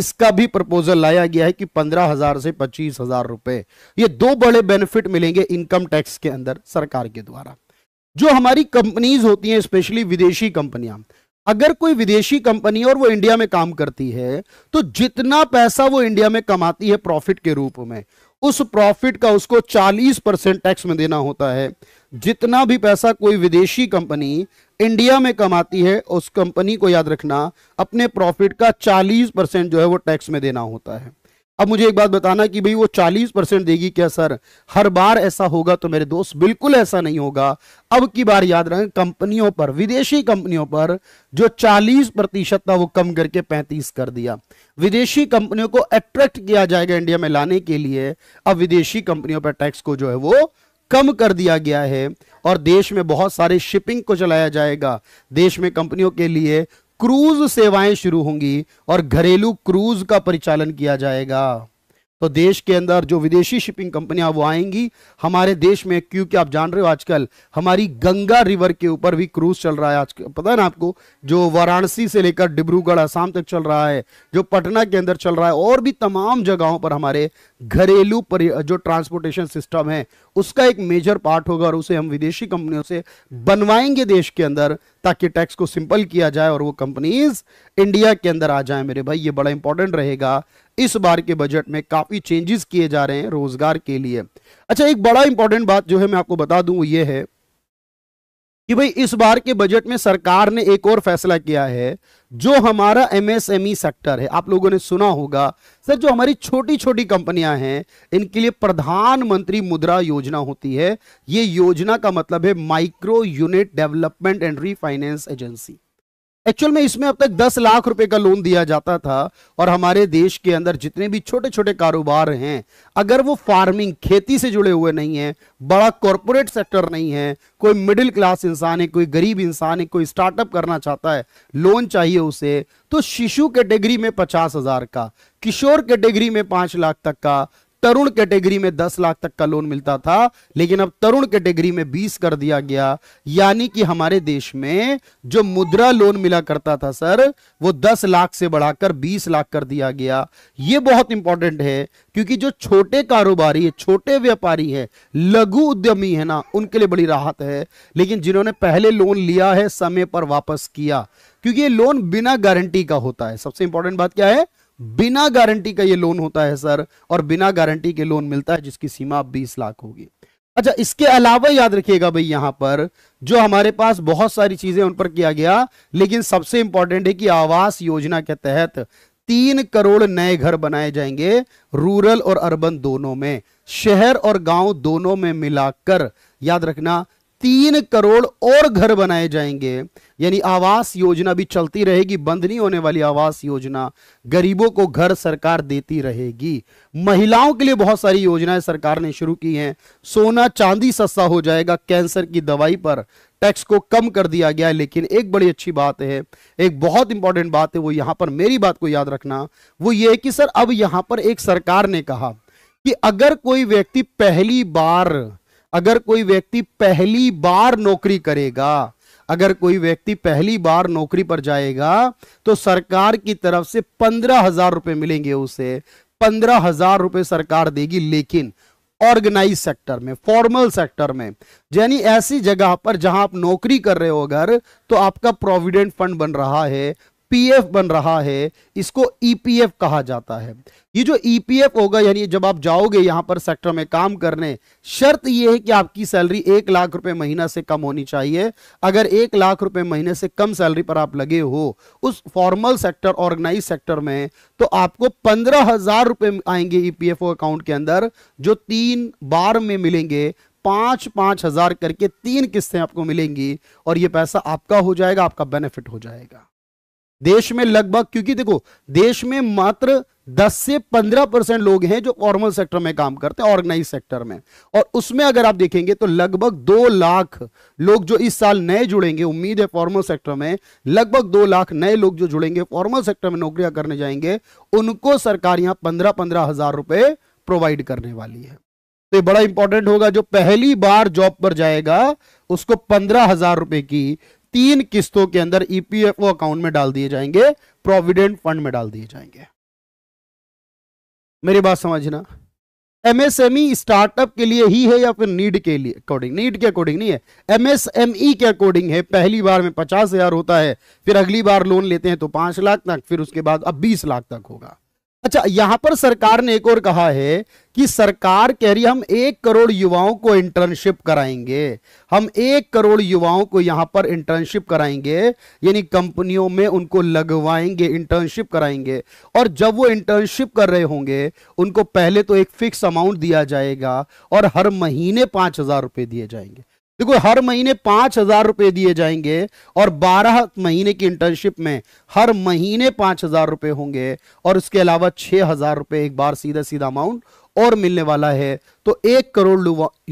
इसका भी प्रपोजल लाया गया है कि पंद्रह हजार से पच्चीस हजार रुपए ये दो बड़े बेनिफिट मिलेंगे इनकम टैक्स के अंदर सरकार के द्वारा जो हमारी कंपनीज होती हैं स्पेशली विदेशी कंपनियां अगर कोई विदेशी कंपनी और वो इंडिया में काम करती है तो जितना पैसा वो इंडिया में कमाती है प्रॉफिट के रूप में उस प्रॉफिट का उसको 40 परसेंट टैक्स में देना होता है जितना भी पैसा कोई विदेशी कंपनी इंडिया में कमाती है उस कंपनी को याद रखना अपने प्रॉफिट का 40 परसेंट जो है वो टैक्स में देना होता है अब मुझे एक बात बताना कि भाई वो 40 परसेंट देगी क्या सर हर बार ऐसा होगा तो मेरे दोस्त बिल्कुल ऐसा नहीं होगा अब की बार याद रखें कंपनियों पर विदेशी कंपनियों पर जो 40 प्रतिशत था वो कम करके 35 कर दिया विदेशी कंपनियों को अट्रैक्ट किया जाएगा इंडिया में लाने के लिए अब विदेशी कंपनियों पर टैक्स को जो है वो कम कर दिया गया है और देश में बहुत सारे शिपिंग को चलाया जाएगा देश में कंपनियों के लिए क्रूज सेवाएं शुरू होंगी और घरेलू क्रूज का परिचालन किया जाएगा तो देश के अंदर जो विदेशी शिपिंग कंपनियां वो आएंगी हमारे देश में क्योंकि आप जान रहे हो आजकल हमारी गंगा रिवर के ऊपर भी क्रूज चल रहा है आजकल पता है ना आपको जो वाराणसी से लेकर डिब्रूगढ़ आसाम तक चल रहा है जो पटना के अंदर चल रहा है और भी तमाम जगहों पर हमारे घरेलू जो ट्रांसपोर्टेशन सिस्टम है उसका एक मेजर पार्ट होगा और उसे हम विदेशी कंपनियों से बनवाएंगे देश के अंदर ताकि टैक्स को सिंपल किया जाए और वो कंपनीज इंडिया के अंदर आ जाए मेरे भाई ये बड़ा इंपॉर्टेंट रहेगा इस बार के बजट में काफ़ी चेंजेस किए जा रहे हैं रोजगार के लिए अच्छा एक बड़ा इंपॉर्टेंट बात जो है मैं आपको बता दूं ये है कि भाई इस बार के बजट में सरकार ने एक और फैसला किया है जो हमारा एमएसएमई सेक्टर e है आप लोगों ने सुना होगा सर जो हमारी छोटी छोटी कंपनियां हैं इनके लिए प्रधानमंत्री मुद्रा योजना होती है ये योजना का मतलब है micro unit development and refinance agency actual में इसमें अब तक 10 लाख रुपए का लोन दिया जाता था और हमारे देश के अंदर जितने भी छोटे छोटे कारोबार हैं अगर वो फार्मिंग खेती से जुड़े हुए नहीं है बड़ा कॉरपोरेट सेक्टर नहीं है कोई मिडिल क्लास इंसान है कोई गरीब इंसान है कोई स्टार्टअप करना चाहता है लोन चाहिए उसे तो शिशु कैटेगरी में पचास का किशोर कैटेगरी में पांच लाख तक का तरुण कैटेगरी में 10 लाख तक का लोन मिलता था लेकिन अब तरुण कैटेगरी में 20 कर दिया गया यानी कि हमारे देश में जो मुद्रा लोन मिला करता था सर वो 10 लाख से बढ़ाकर 20 लाख कर दिया गया ये बहुत इंपॉर्टेंट है क्योंकि जो छोटे कारोबारी है छोटे व्यापारी है लघु उद्यमी है ना उनके लिए बड़ी राहत है लेकिन जिन्होंने पहले लोन लिया है समय पर वापस किया क्योंकि ये लोन बिना गारंटी का होता है सबसे इंपॉर्टेंट बात क्या है बिना गारंटी का ये लोन होता है सर और बिना गारंटी के लोन मिलता है जिसकी सीमा बीस लाख होगी अच्छा इसके अलावा याद रखिएगा भाई यहां पर जो हमारे पास बहुत सारी चीजें उन पर किया गया लेकिन सबसे इंपॉर्टेंट है कि आवास योजना के तहत तीन करोड़ नए घर बनाए जाएंगे रूरल और अर्बन दोनों में शहर और गांव दोनों में मिलाकर याद रखना तीन करोड़ और घर बनाए जाएंगे यानी आवास योजना भी चलती रहेगी बंद नहीं होने वाली आवास योजना गरीबों को घर सरकार देती रहेगी महिलाओं के लिए बहुत सारी योजनाएं सरकार ने शुरू की हैं सोना चांदी सस्ता हो जाएगा कैंसर की दवाई पर टैक्स को कम कर दिया गया लेकिन एक बड़ी अच्छी बात है एक बहुत इंपॉर्टेंट बात है वो यहां पर मेरी बात को याद रखना वो ये है कि सर अब यहाँ पर एक सरकार ने कहा कि अगर कोई व्यक्ति पहली बार अगर कोई व्यक्ति पहली बार नौकरी करेगा अगर कोई व्यक्ति पहली बार नौकरी पर जाएगा तो सरकार की तरफ से पंद्रह हजार रुपए मिलेंगे उसे पंद्रह हजार रुपए सरकार देगी लेकिन ऑर्गेनाइज सेक्टर में फॉर्मल सेक्टर में यानी ऐसी जगह पर जहां आप नौकरी कर रहे हो अगर तो आपका प्रोविडेंट फंड बन रहा है पीएफ e बन रहा है इसको ईपीएफ e कहा जाता है ये जो ईपीएफ e होगा यानी जब आप जाओगे यहां पर सेक्टर में काम करने शर्त यह है कि आपकी सैलरी एक लाख रुपए महीना से कम होनी चाहिए अगर एक लाख रुपए महीने से कम सैलरी पर आप लगे हो उस फॉर्मल सेक्टर ऑर्गेनाइज सेक्टर में तो आपको पंद्रह हजार रुपए आएंगे ईपीएफओ अकाउंट के अंदर जो तीन बार में मिलेंगे पांच पांच हजार करके तीन किस्तें आपको मिलेंगी और ये पैसा आपका हो जाएगा आपका बेनिफिट हो जाएगा देश में लगभग क्योंकि देखो देश में मात्र 10 से 15 परसेंट लोग हैं जो फॉर्मल सेक्टर में काम करते हैं ऑर्गेनाइज सेक्टर में और उसमें अगर आप देखेंगे तो लगभग दो लाख लोग जो इस साल नए जुड़ेंगे उम्मीद है फॉर्मल सेक्टर में लगभग दो लाख नए लोग जो जुड़ेंगे फॉर्मल सेक्टर में नौकरियां करने जाएंगे उनको सरकार यहां पंद्रह पंद्रह हजार रुपए प्रोवाइड करने वाली है तो ये बड़ा इंपॉर्टेंट होगा जो पहली बार जॉब पर जाएगा उसको पंद्रह हजार रुपए की तीन किस्तों के अंदर ईपीएफओ e अकाउंट में डाल दिए जाएंगे प्रोविडेंट फंड में डाल दिए जाएंगे मेरी बात समझना एमएसएमई स्टार्टअप e के लिए ही है या फिर नीड के लिए अकॉर्डिंग नीड के अकॉर्डिंग नहीं है एमएसएमई e के अकॉर्डिंग है पहली बार में पचास हजार होता है फिर अगली बार लोन लेते हैं तो पांच लाख तक फिर उसके बाद अब बीस लाख तक होगा अच्छा यहां पर सरकार ने एक और कहा है कि सरकार कह रही हम एक करोड़ युवाओं को इंटर्नशिप कराएंगे हम एक करोड़ युवाओं को यहां पर इंटर्नशिप कराएंगे यानी कंपनियों में उनको लगवाएंगे इंटर्नशिप कराएंगे और जब वो इंटर्नशिप कर रहे होंगे उनको पहले तो एक फिक्स अमाउंट दिया जाएगा और हर महीने पांच हजार रुपए दिए जाएंगे देखो हर महीने पांच हजार रुपए दिए जाएंगे और बारह महीने की इंटर्नशिप में हर महीने पांच हजार रुपए होंगे और इसके अलावा छह हजार रुपए एक बार सीधा सीधा अमाउंट और मिलने वाला है तो एक करोड़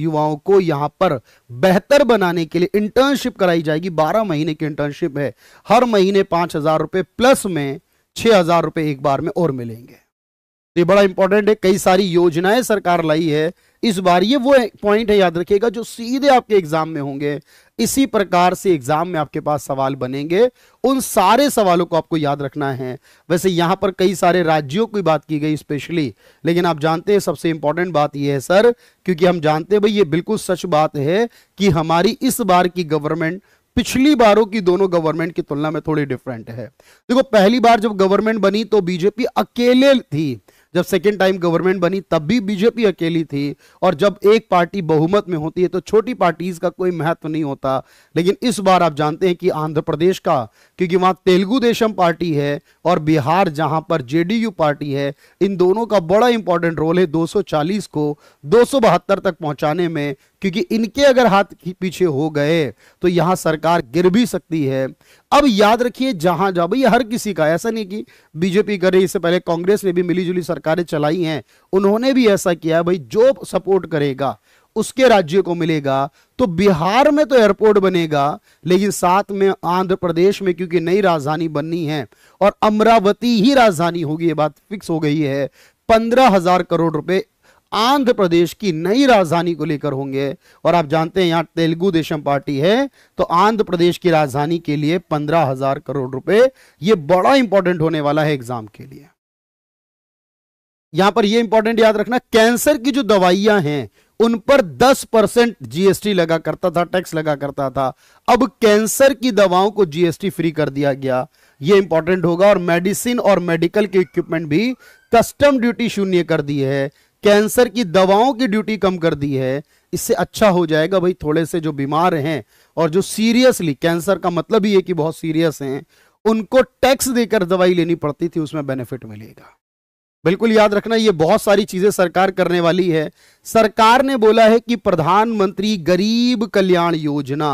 युवाओं को यहां पर बेहतर बनाने के लिए इंटर्नशिप कराई जाएगी बारह महीने की इंटर्नशिप है हर महीने पांच हजार रुपए प्लस में छह हजार रुपए एक बार में और मिलेंगे तो ये बड़ा इंपॉर्टेंट है कई सारी योजनाएं सरकार लाई है इस बार ये वो पॉइंट है याद रखिएगा जो सीधे आपके एग्जाम में होंगे इसी प्रकार से एग्जाम में आपके पास सवाल बनेंगे उन सारे सवालों को आपको याद रखना है वैसे यहां पर कई सारे राज्यों की बात की गई स्पेशली लेकिन आप जानते हैं सबसे इंपॉर्टेंट बात यह है सर क्योंकि हम जानते हैं भाई ये बिल्कुल सच बात है कि हमारी इस बार की गवर्नमेंट पिछली बारों की दोनों गवर्नमेंट की तुलना में थोड़ी डिफरेंट है देखो पहली बार जब गवर्नमेंट बनी तो बीजेपी अकेले थी जब सेकेंड टाइम गवर्नमेंट बनी तब भी बीजेपी अकेली थी और जब एक पार्टी बहुमत में होती है तो छोटी पार्टीज का कोई महत्व नहीं होता लेकिन इस बार आप जानते हैं कि आंध्र प्रदेश का क्योंकि वहां तेलुगु देशम पार्टी है और बिहार जहां पर जेडीयू पार्टी है इन दोनों का बड़ा इंपॉर्टेंट रोल है 240 को दो तक पहुंचाने में क्योंकि इनके अगर हाथ पीछे हो गए तो यहां सरकार गिर भी सकती है अब याद रखिए जहां जाओ भाई हर किसी का ऐसा नहीं कि बीजेपी कर रही इससे पहले कांग्रेस ने भी मिलीजुली सरकारें चलाई हैं उन्होंने भी ऐसा किया भाई जो सपोर्ट करेगा उसके राज्य को मिलेगा तो बिहार में तो एयरपोर्ट बनेगा लेकिन साथ में आंध्र प्रदेश में क्योंकि नई राजधानी बननी है और अमरावती ही राजधानी होगी ये बात फिक्स हो गई है पंद्रह हजार करोड़ रुपए आंध्र प्रदेश की नई राजधानी को लेकर होंगे और आप जानते हैं यहां तेलुगु देशम पार्टी है तो आंध्र प्रदेश की राजधानी के लिए पंद्रह हजार करोड़ रुपए ये बड़ा इंपॉर्टेंट होने वाला है एग्जाम के लिए यहां पर यह इंपॉर्टेंट याद रखना कैंसर की जो दवाइयां हैं उन पर 10 परसेंट जीएसटी लगा करता था टैक्स लगा करता था अब कैंसर की दवाओं को जीएसटी फ्री कर दिया गया यह इंपॉर्टेंट होगा और मेडिसिन और मेडिकल के इक्विपमेंट भी कस्टम ड्यूटी शून्य कर दी है कैंसर की दवाओं की ड्यूटी कम कर दी है इससे अच्छा हो जाएगा भाई थोड़े से जो बीमार हैं और जो सीरियसली कैंसर का मतलब ही है कि बहुत सीरियस हैं उनको टैक्स देकर दवाई लेनी पड़ती थी उसमें बेनिफिट मिलेगा बिल्कुल याद रखना ये बहुत सारी चीजें सरकार करने वाली है सरकार ने बोला है कि प्रधानमंत्री गरीब कल्याण योजना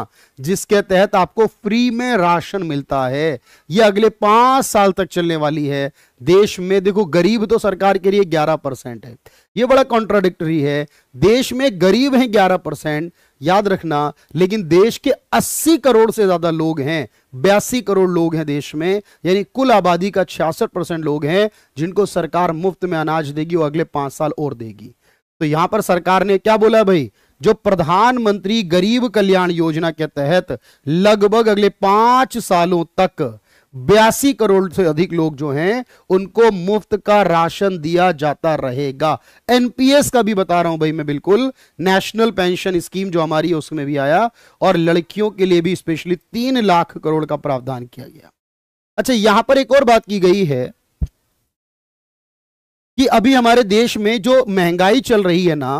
जिसके तहत आपको फ्री में राशन मिलता है ये अगले पांच साल तक चलने वाली है देश में देखो गरीब तो सरकार के लिए ग्यारह परसेंट है ये बड़ा कॉन्ट्राडिक्टरी है देश में गरीब है ग्यारह परसेंट याद रखना लेकिन देश के 80 करोड़ से ज़्यादा लोग हैं बयासी करोड़ लोग हैं देश में यानी कुल आबादी का छियासठ परसेंट लोग हैं जिनको सरकार मुफ्त में अनाज देगी और अगले पांच साल और देगी तो यहां पर सरकार ने क्या बोला भाई जो प्रधानमंत्री गरीब कल्याण योजना के तहत लगभग अगले पांच सालों तक बयासी करोड़ से अधिक लोग जो हैं उनको मुफ्त का राशन दिया जाता रहेगा एनपीएस का भी बता रहा हूं भाई मैं बिल्कुल नेशनल पेंशन स्कीम जो हमारी है उसमें भी आया और लड़कियों के लिए भी स्पेशली तीन लाख करोड़ का प्रावधान किया गया अच्छा यहां पर एक और बात की गई है कि अभी हमारे देश में जो महंगाई चल रही है ना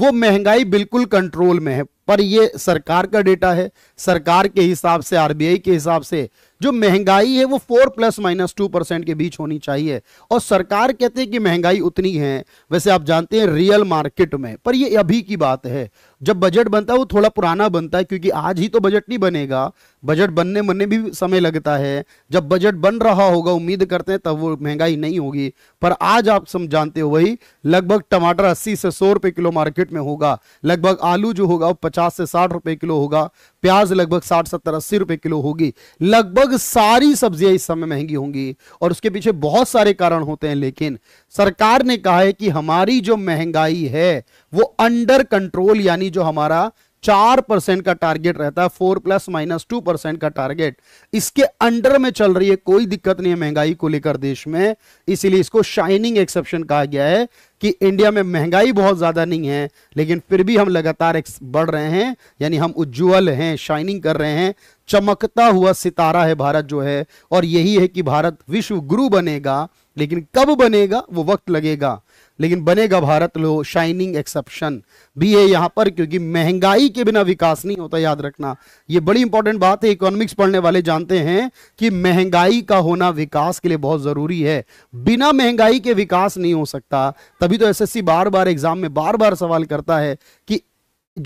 वो महंगाई बिल्कुल कंट्रोल में है पर ये सरकार का डेटा है सरकार के हिसाब से आरबीआई के हिसाब से जो महंगाई है वो four plus minus two percent के बीच होनी चाहिए और सरकार कहते हैं कि महंगाई उतनी है वैसे आप जानते हैं रियल मार्केट में पर ये अभी की बात है जब बजट बनता है वो थोड़ा पुराना बनता है क्योंकि आज ही तो बजट नहीं बनेगा बजट बनने बनने भी समय लगता है जब बजट बन रहा होगा उम्मीद करते हैं तब वो महंगाई नहीं होगी पर आज आप सब जानते हो वही लगभग टमाटर अस्सी से सौ रुपए किलो मार्केट में होगा लगभग आलू जो होगा वो पचास से साठ रुपए किलो होगा प्याज लगभग साठ सत्तर अस्सी रुपए किलो होगी लगभग सारी सब्जियां इस समय महंगी होंगी और उसके पीछे बहुत सारे कारण होते हैं लेकिन सरकार ने कहा है कि हमारी जो महंगाई है वो अंडर कंट्रोल यानी जो हमारा चार परसेंट का टारगेट रहता है four plus minus two percent का टारगेट इसके अंडर में चल रही है कोई दिक्कत नहीं है महंगाई को लेकर देश में इसीलिए इसको शाइनिंग एक्सेप्शन कहा गया है कि इंडिया में महंगाई बहुत ज्यादा नहीं है लेकिन फिर भी हम लगातार बढ़ रहे हैं यानी हम उज्ज्वल हैं शाइनिंग कर रहे हैं चमकता हुआ सितारा है भारत जो है और यही है कि भारत विश्व गुरु बनेगा लेकिन कब बनेगा वो वक्त लगेगा लेकिन बनेगा भारत लो शाइनिंग एक्सेप्शन भी है यहां पर क्योंकि महंगाई के बिना विकास नहीं होता याद रखना यह बड़ी इंपॉर्टेंट बात है इकोनॉमिक्स पढ़ने वाले जानते हैं कि महंगाई का होना विकास के लिए बहुत ज़रूरी है बिना महंगाई के विकास नहीं हो सकता तभी तो एसएससी बार बार एग्जाम में बार बार सवाल करता है कि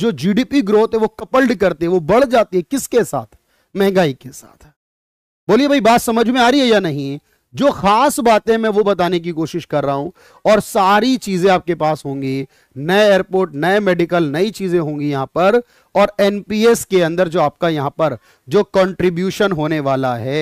जो जीडीपी ग्रोथ है वो कपल्ड करती है वो बढ़ जाती है किसके साथ महंगाई के साथ बोलिए भाई बात समझ में आ रही है या नहीं जो खास बातें मैं वो बताने की कोशिश कर रहा हूं और सारी चीजें आपके पास होंगी नए एयरपोर्ट नए मेडिकल नई चीजें होंगी यहां पर और एनपीएस के अंदर जो आपका यहां पर जो कंट्रीब्यूशन होने वाला है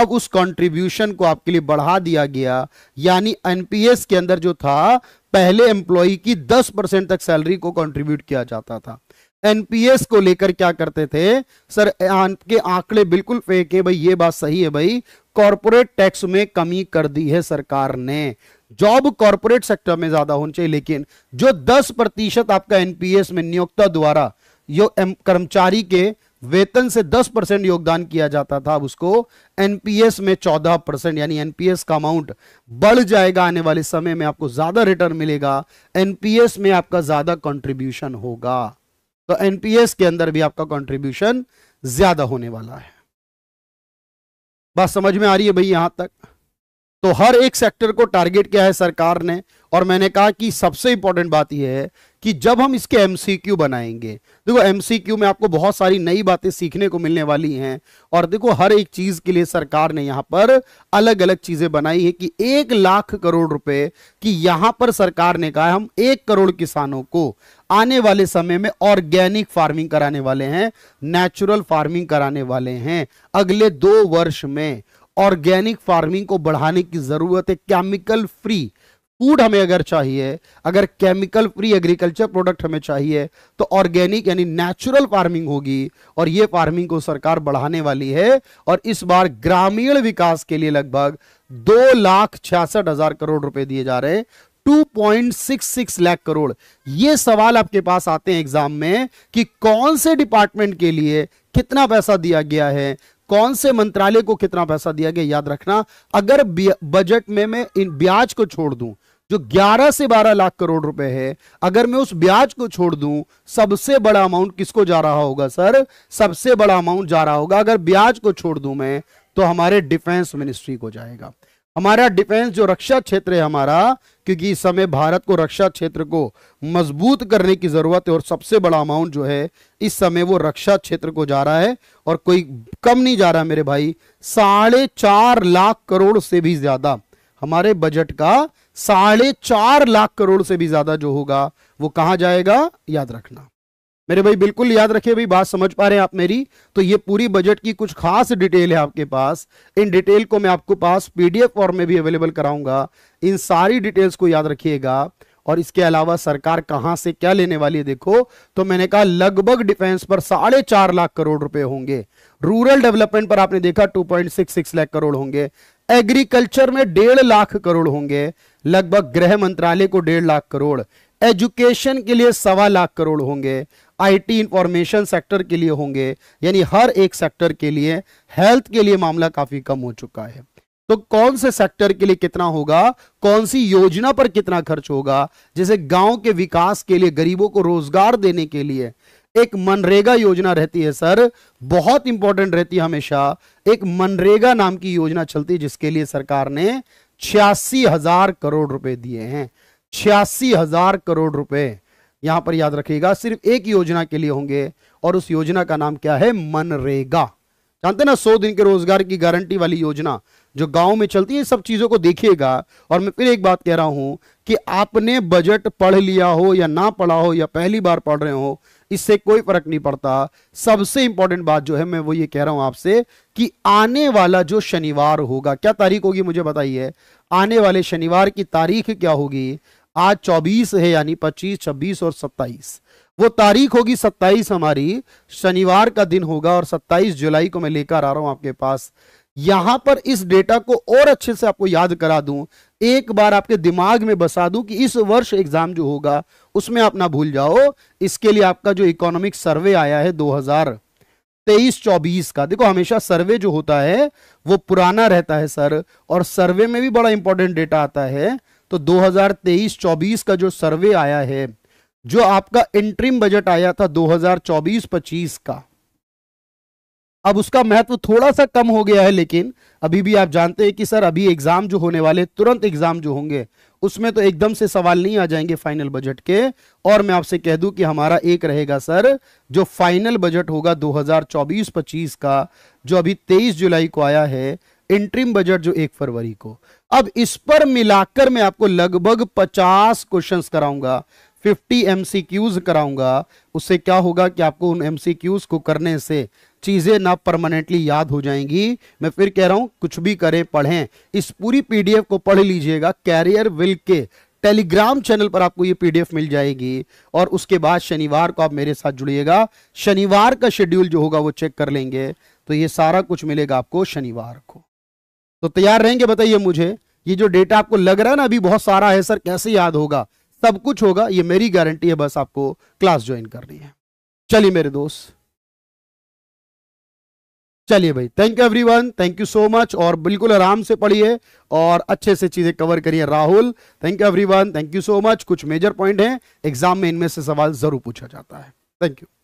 अब उस कंट्रीब्यूशन को आपके लिए बढ़ा दिया गया यानी एनपीएस के अंदर जो था पहले एम्प्लॉय की 10 परसेंट तक सैलरी को कंट्रीब्यूट किया जाता था एनपीएस को लेकर क्या करते थे सर आपके आंकड़े बिल्कुल फेक है भाई ये बात सही है भाई कॉरपोरेट टैक्स में कमी कर दी है सरकार ने जॉब कॉरपोरेट सेक्टर में ज्यादा होनी चाहिए लेकिन जो 10 प्रतिशत आपका एनपीएस में नियोक्ता द्वारा यो कर्मचारी के वेतन से 10 परसेंट योगदान किया जाता था अब उसको एनपीएस में 14 परसेंट यानी एनपीएस का अमाउंट बढ़ जाएगा आने वाले समय में आपको ज्यादा रिटर्न मिलेगा एनपीएस में आपका ज्यादा कंट्रीब्यूशन होगा तो एनपीएस के अंदर भी आपका कंट्रीब्यूशन ज्यादा होने वाला है बात समझ में आ रही है भाई यहां तक तो हर एक सेक्टर को टारगेट किया है सरकार ने और मैंने कहा कि सबसे इंपॉर्टेंट बात यह है कि जब हम इसके एमसीक्यू बनाएंगे देखो एमसीक्यू में आपको बहुत सारी नई बातें सीखने को मिलने वाली हैं और देखो हर एक चीज के लिए सरकार ने यहां पर अलग अलग चीजें बनाई है कि एक लाख करोड़ रुपए की यहां पर सरकार ने कहा हम एक करोड़ किसानों को आने वाले समय में ऑर्गेनिक फार्मिंग कराने वाले हैं नेचुरल फार्मिंग कराने वाले हैं अगले दो वर्ष में ऑर्गेनिक फार्मिंग को बढ़ाने की जरूरत है केमिकल फ्री फूड हमें अगर चाहिए अगर केमिकल फ्री एग्रीकल्चर प्रोडक्ट हमें चाहिए तो ऑर्गेनिक यानी नेचुरल फार्मिंग होगी और ये फार्मिंग को सरकार बढ़ाने वाली है और इस बार ग्रामीण विकास के लिए लगभग दो लाख छियासठ हजार करोड़ रुपए दिए जा रहे हैं 2.66 लाख करोड़ ये सवाल आपके पास आते हैं एग्जाम में कि कौन से डिपार्टमेंट के लिए कितना पैसा दिया गया है कौन से मंत्रालय को कितना पैसा दिया गया याद रखना अगर बजट में मैं इन ब्याज को छोड़ दूं जो 11 से 12 लाख करोड़ रुपए है अगर मैं उस ब्याज को छोड़ दूं सबसे बड़ा अमाउंट किसको जा रहा होगा सर सबसे बड़ा अमाउंट जा रहा होगा अगर ब्याज को छोड़ दूं मैं तो हमारे डिफेंस मिनिस्ट्री को जाएगा हमारा डिफेंस जो रक्षा क्षेत्र है हमारा क्योंकि इस समय भारत को रक्षा क्षेत्र को मजबूत करने की ज़रूरत है और सबसे बड़ा अमाउंट जो है इस समय वो रक्षा क्षेत्र को जा रहा है और कोई कम नहीं जा रहा मेरे भाई साढ़े चार लाख करोड़ से भी ज़्यादा हमारे बजट का साढ़े चार लाख करोड़ से भी ज़्यादा जो होगा वो कहाँ जाएगा याद रखना मेरे भाई बिल्कुल याद रखिए भाई बात समझ पा रहे हैं आप मेरी तो ये पूरी बजट की कुछ खास डिटेल है आपके पास इन डिटेल को मैं आपको पास पीडीएफ फॉर्म में भी अवेलेबल कराऊंगा इन सारी डिटेल्स को याद रखिएगा और इसके अलावा सरकार कहां से क्या लेने वाली है देखो तो मैंने कहा लगभग डिफेंस पर साढ़े चार लाख करोड़ रुपए होंगे रूरल डेवलपमेंट पर आपने देखा 2.66 लाख करोड़ होंगे एग्रीकल्चर में डेढ़ लाख करोड़ होंगे लगभग गृह मंत्रालय को डेढ़ लाख करोड़ एजुकेशन के लिए सवा लाख करोड़ होंगे आईटी इंफॉर्मेशन सेक्टर के लिए होंगे यानी हर एक सेक्टर के लिए हेल्थ के लिए मामला काफी कम हो चुका है तो कौन से सेक्टर के लिए कितना होगा कौन सी योजना पर कितना खर्च होगा जैसे गांव के विकास के लिए गरीबों को रोजगार देने के लिए एक मनरेगा योजना रहती है सर बहुत इंपॉर्टेंट रहती है हमेशा एक मनरेगा नाम की योजना चलती है जिसके लिए सरकार ने छियासी हजार करोड़ रुपए दिए हैं छियासी हजार करोड़ रुपए यहां पर याद रखिएगा सिर्फ एक योजना के लिए होंगे और उस योजना का नाम क्या है मनरेगा जानते ना सौ दिन के रोजगार की गारंटी वाली योजना जो गांव में चलती है सब चीज़ों को देखिएगा और मैं फिर एक बात कह रहा हूं कि आपने बजट पढ़ लिया हो या ना पढ़ा हो या पहली बार पढ़ रहे हो इससे कोई फर्क नहीं पड़ता सबसे इंपॉर्टेंट बात जो है मैं वो ये कह रहा हूं आपसे कि आने वाला जो शनिवार होगा क्या तारीख होगी मुझे बताइए आने वाले शनिवार की तारीख क्या होगी आज चौबीस है यानी पच्चीस छब्बीस और सत्ताईस वो तारीख होगी सत्ताईस हमारी शनिवार का दिन होगा और सत्ताईस जुलाई को मैं लेकर आ रहा हूं आपके पास यहां पर इस डेटा को और अच्छे से आपको याद करा दूं एक बार आपके दिमाग में बसा दूं कि इस वर्ष एग्जाम जो होगा उसमें आप ना भूल जाओ इसके लिए आपका जो इकोनॉमिक सर्वे आया है 2023 24 का देखो हमेशा सर्वे जो होता है वो पुराना रहता है सर और सर्वे में भी बड़ा इंपॉर्टेंट डेटा आता है तो 2023-24 का जो सर्वे आया है जो आपका इंट्रीम बजट आया था 2024-25 का अब उसका महत्व थोड़ा सा कम हो गया है लेकिन अभी भी आप जानते हैं कि सर अभी एग्जाम जो होने वाले तुरंत एग्जाम जो होंगे उसमें तो एकदम से सवाल नहीं आ जाएंगे फाइनल बजट के और मैं आपसे कह दूं कि हमारा एक रहेगा सर जो फाइनल बजट होगा 2024-25 का जो अभी 23 जुलाई को आया है इंट्रीम बजट जो एक फरवरी को अब इस पर मिलाकर मैं आपको लगभग 50 क्वेश्चंस कराऊंगा 50 एमसीक्यूज कराऊंगा उससे क्या होगा कि आपको उन एमसीक्यूज को करने से चीज़ें ना परमानेंटली याद हो जाएंगी मैं फिर कह रहा हूं कुछ भी करें पढ़ें इस पूरी पीडीएफ को पढ़ लीजिएगा कैरियर विल के टेलीग्राम चैनल पर आपको ये पीडीएफ मिल जाएगी और उसके बाद शनिवार को आप मेरे साथ जुड़िएगा शनिवार का शेड्यूल जो होगा वो चेक कर लेंगे तो ये सारा कुछ मिलेगा आपको शनिवार को तो तैयार रहेंगे बताइए मुझे ये जो डेटा आपको लग रहा है ना अभी बहुत सारा है सर कैसे याद होगा सब कुछ होगा ये मेरी गारंटी है बस आपको क्लास ज्वाइन करनी है चलिए मेरे दोस्त चलिए भाई thank you everyone thank you so much और बिल्कुल आराम से पढ़िए और अच्छे से चीजें कवर करिए Rahul thank you everyone thank you so much कुछ मेजर पॉइंट हैं एग्जाम में इनमें से सवाल जरूर पूछा जाता है थैंक यू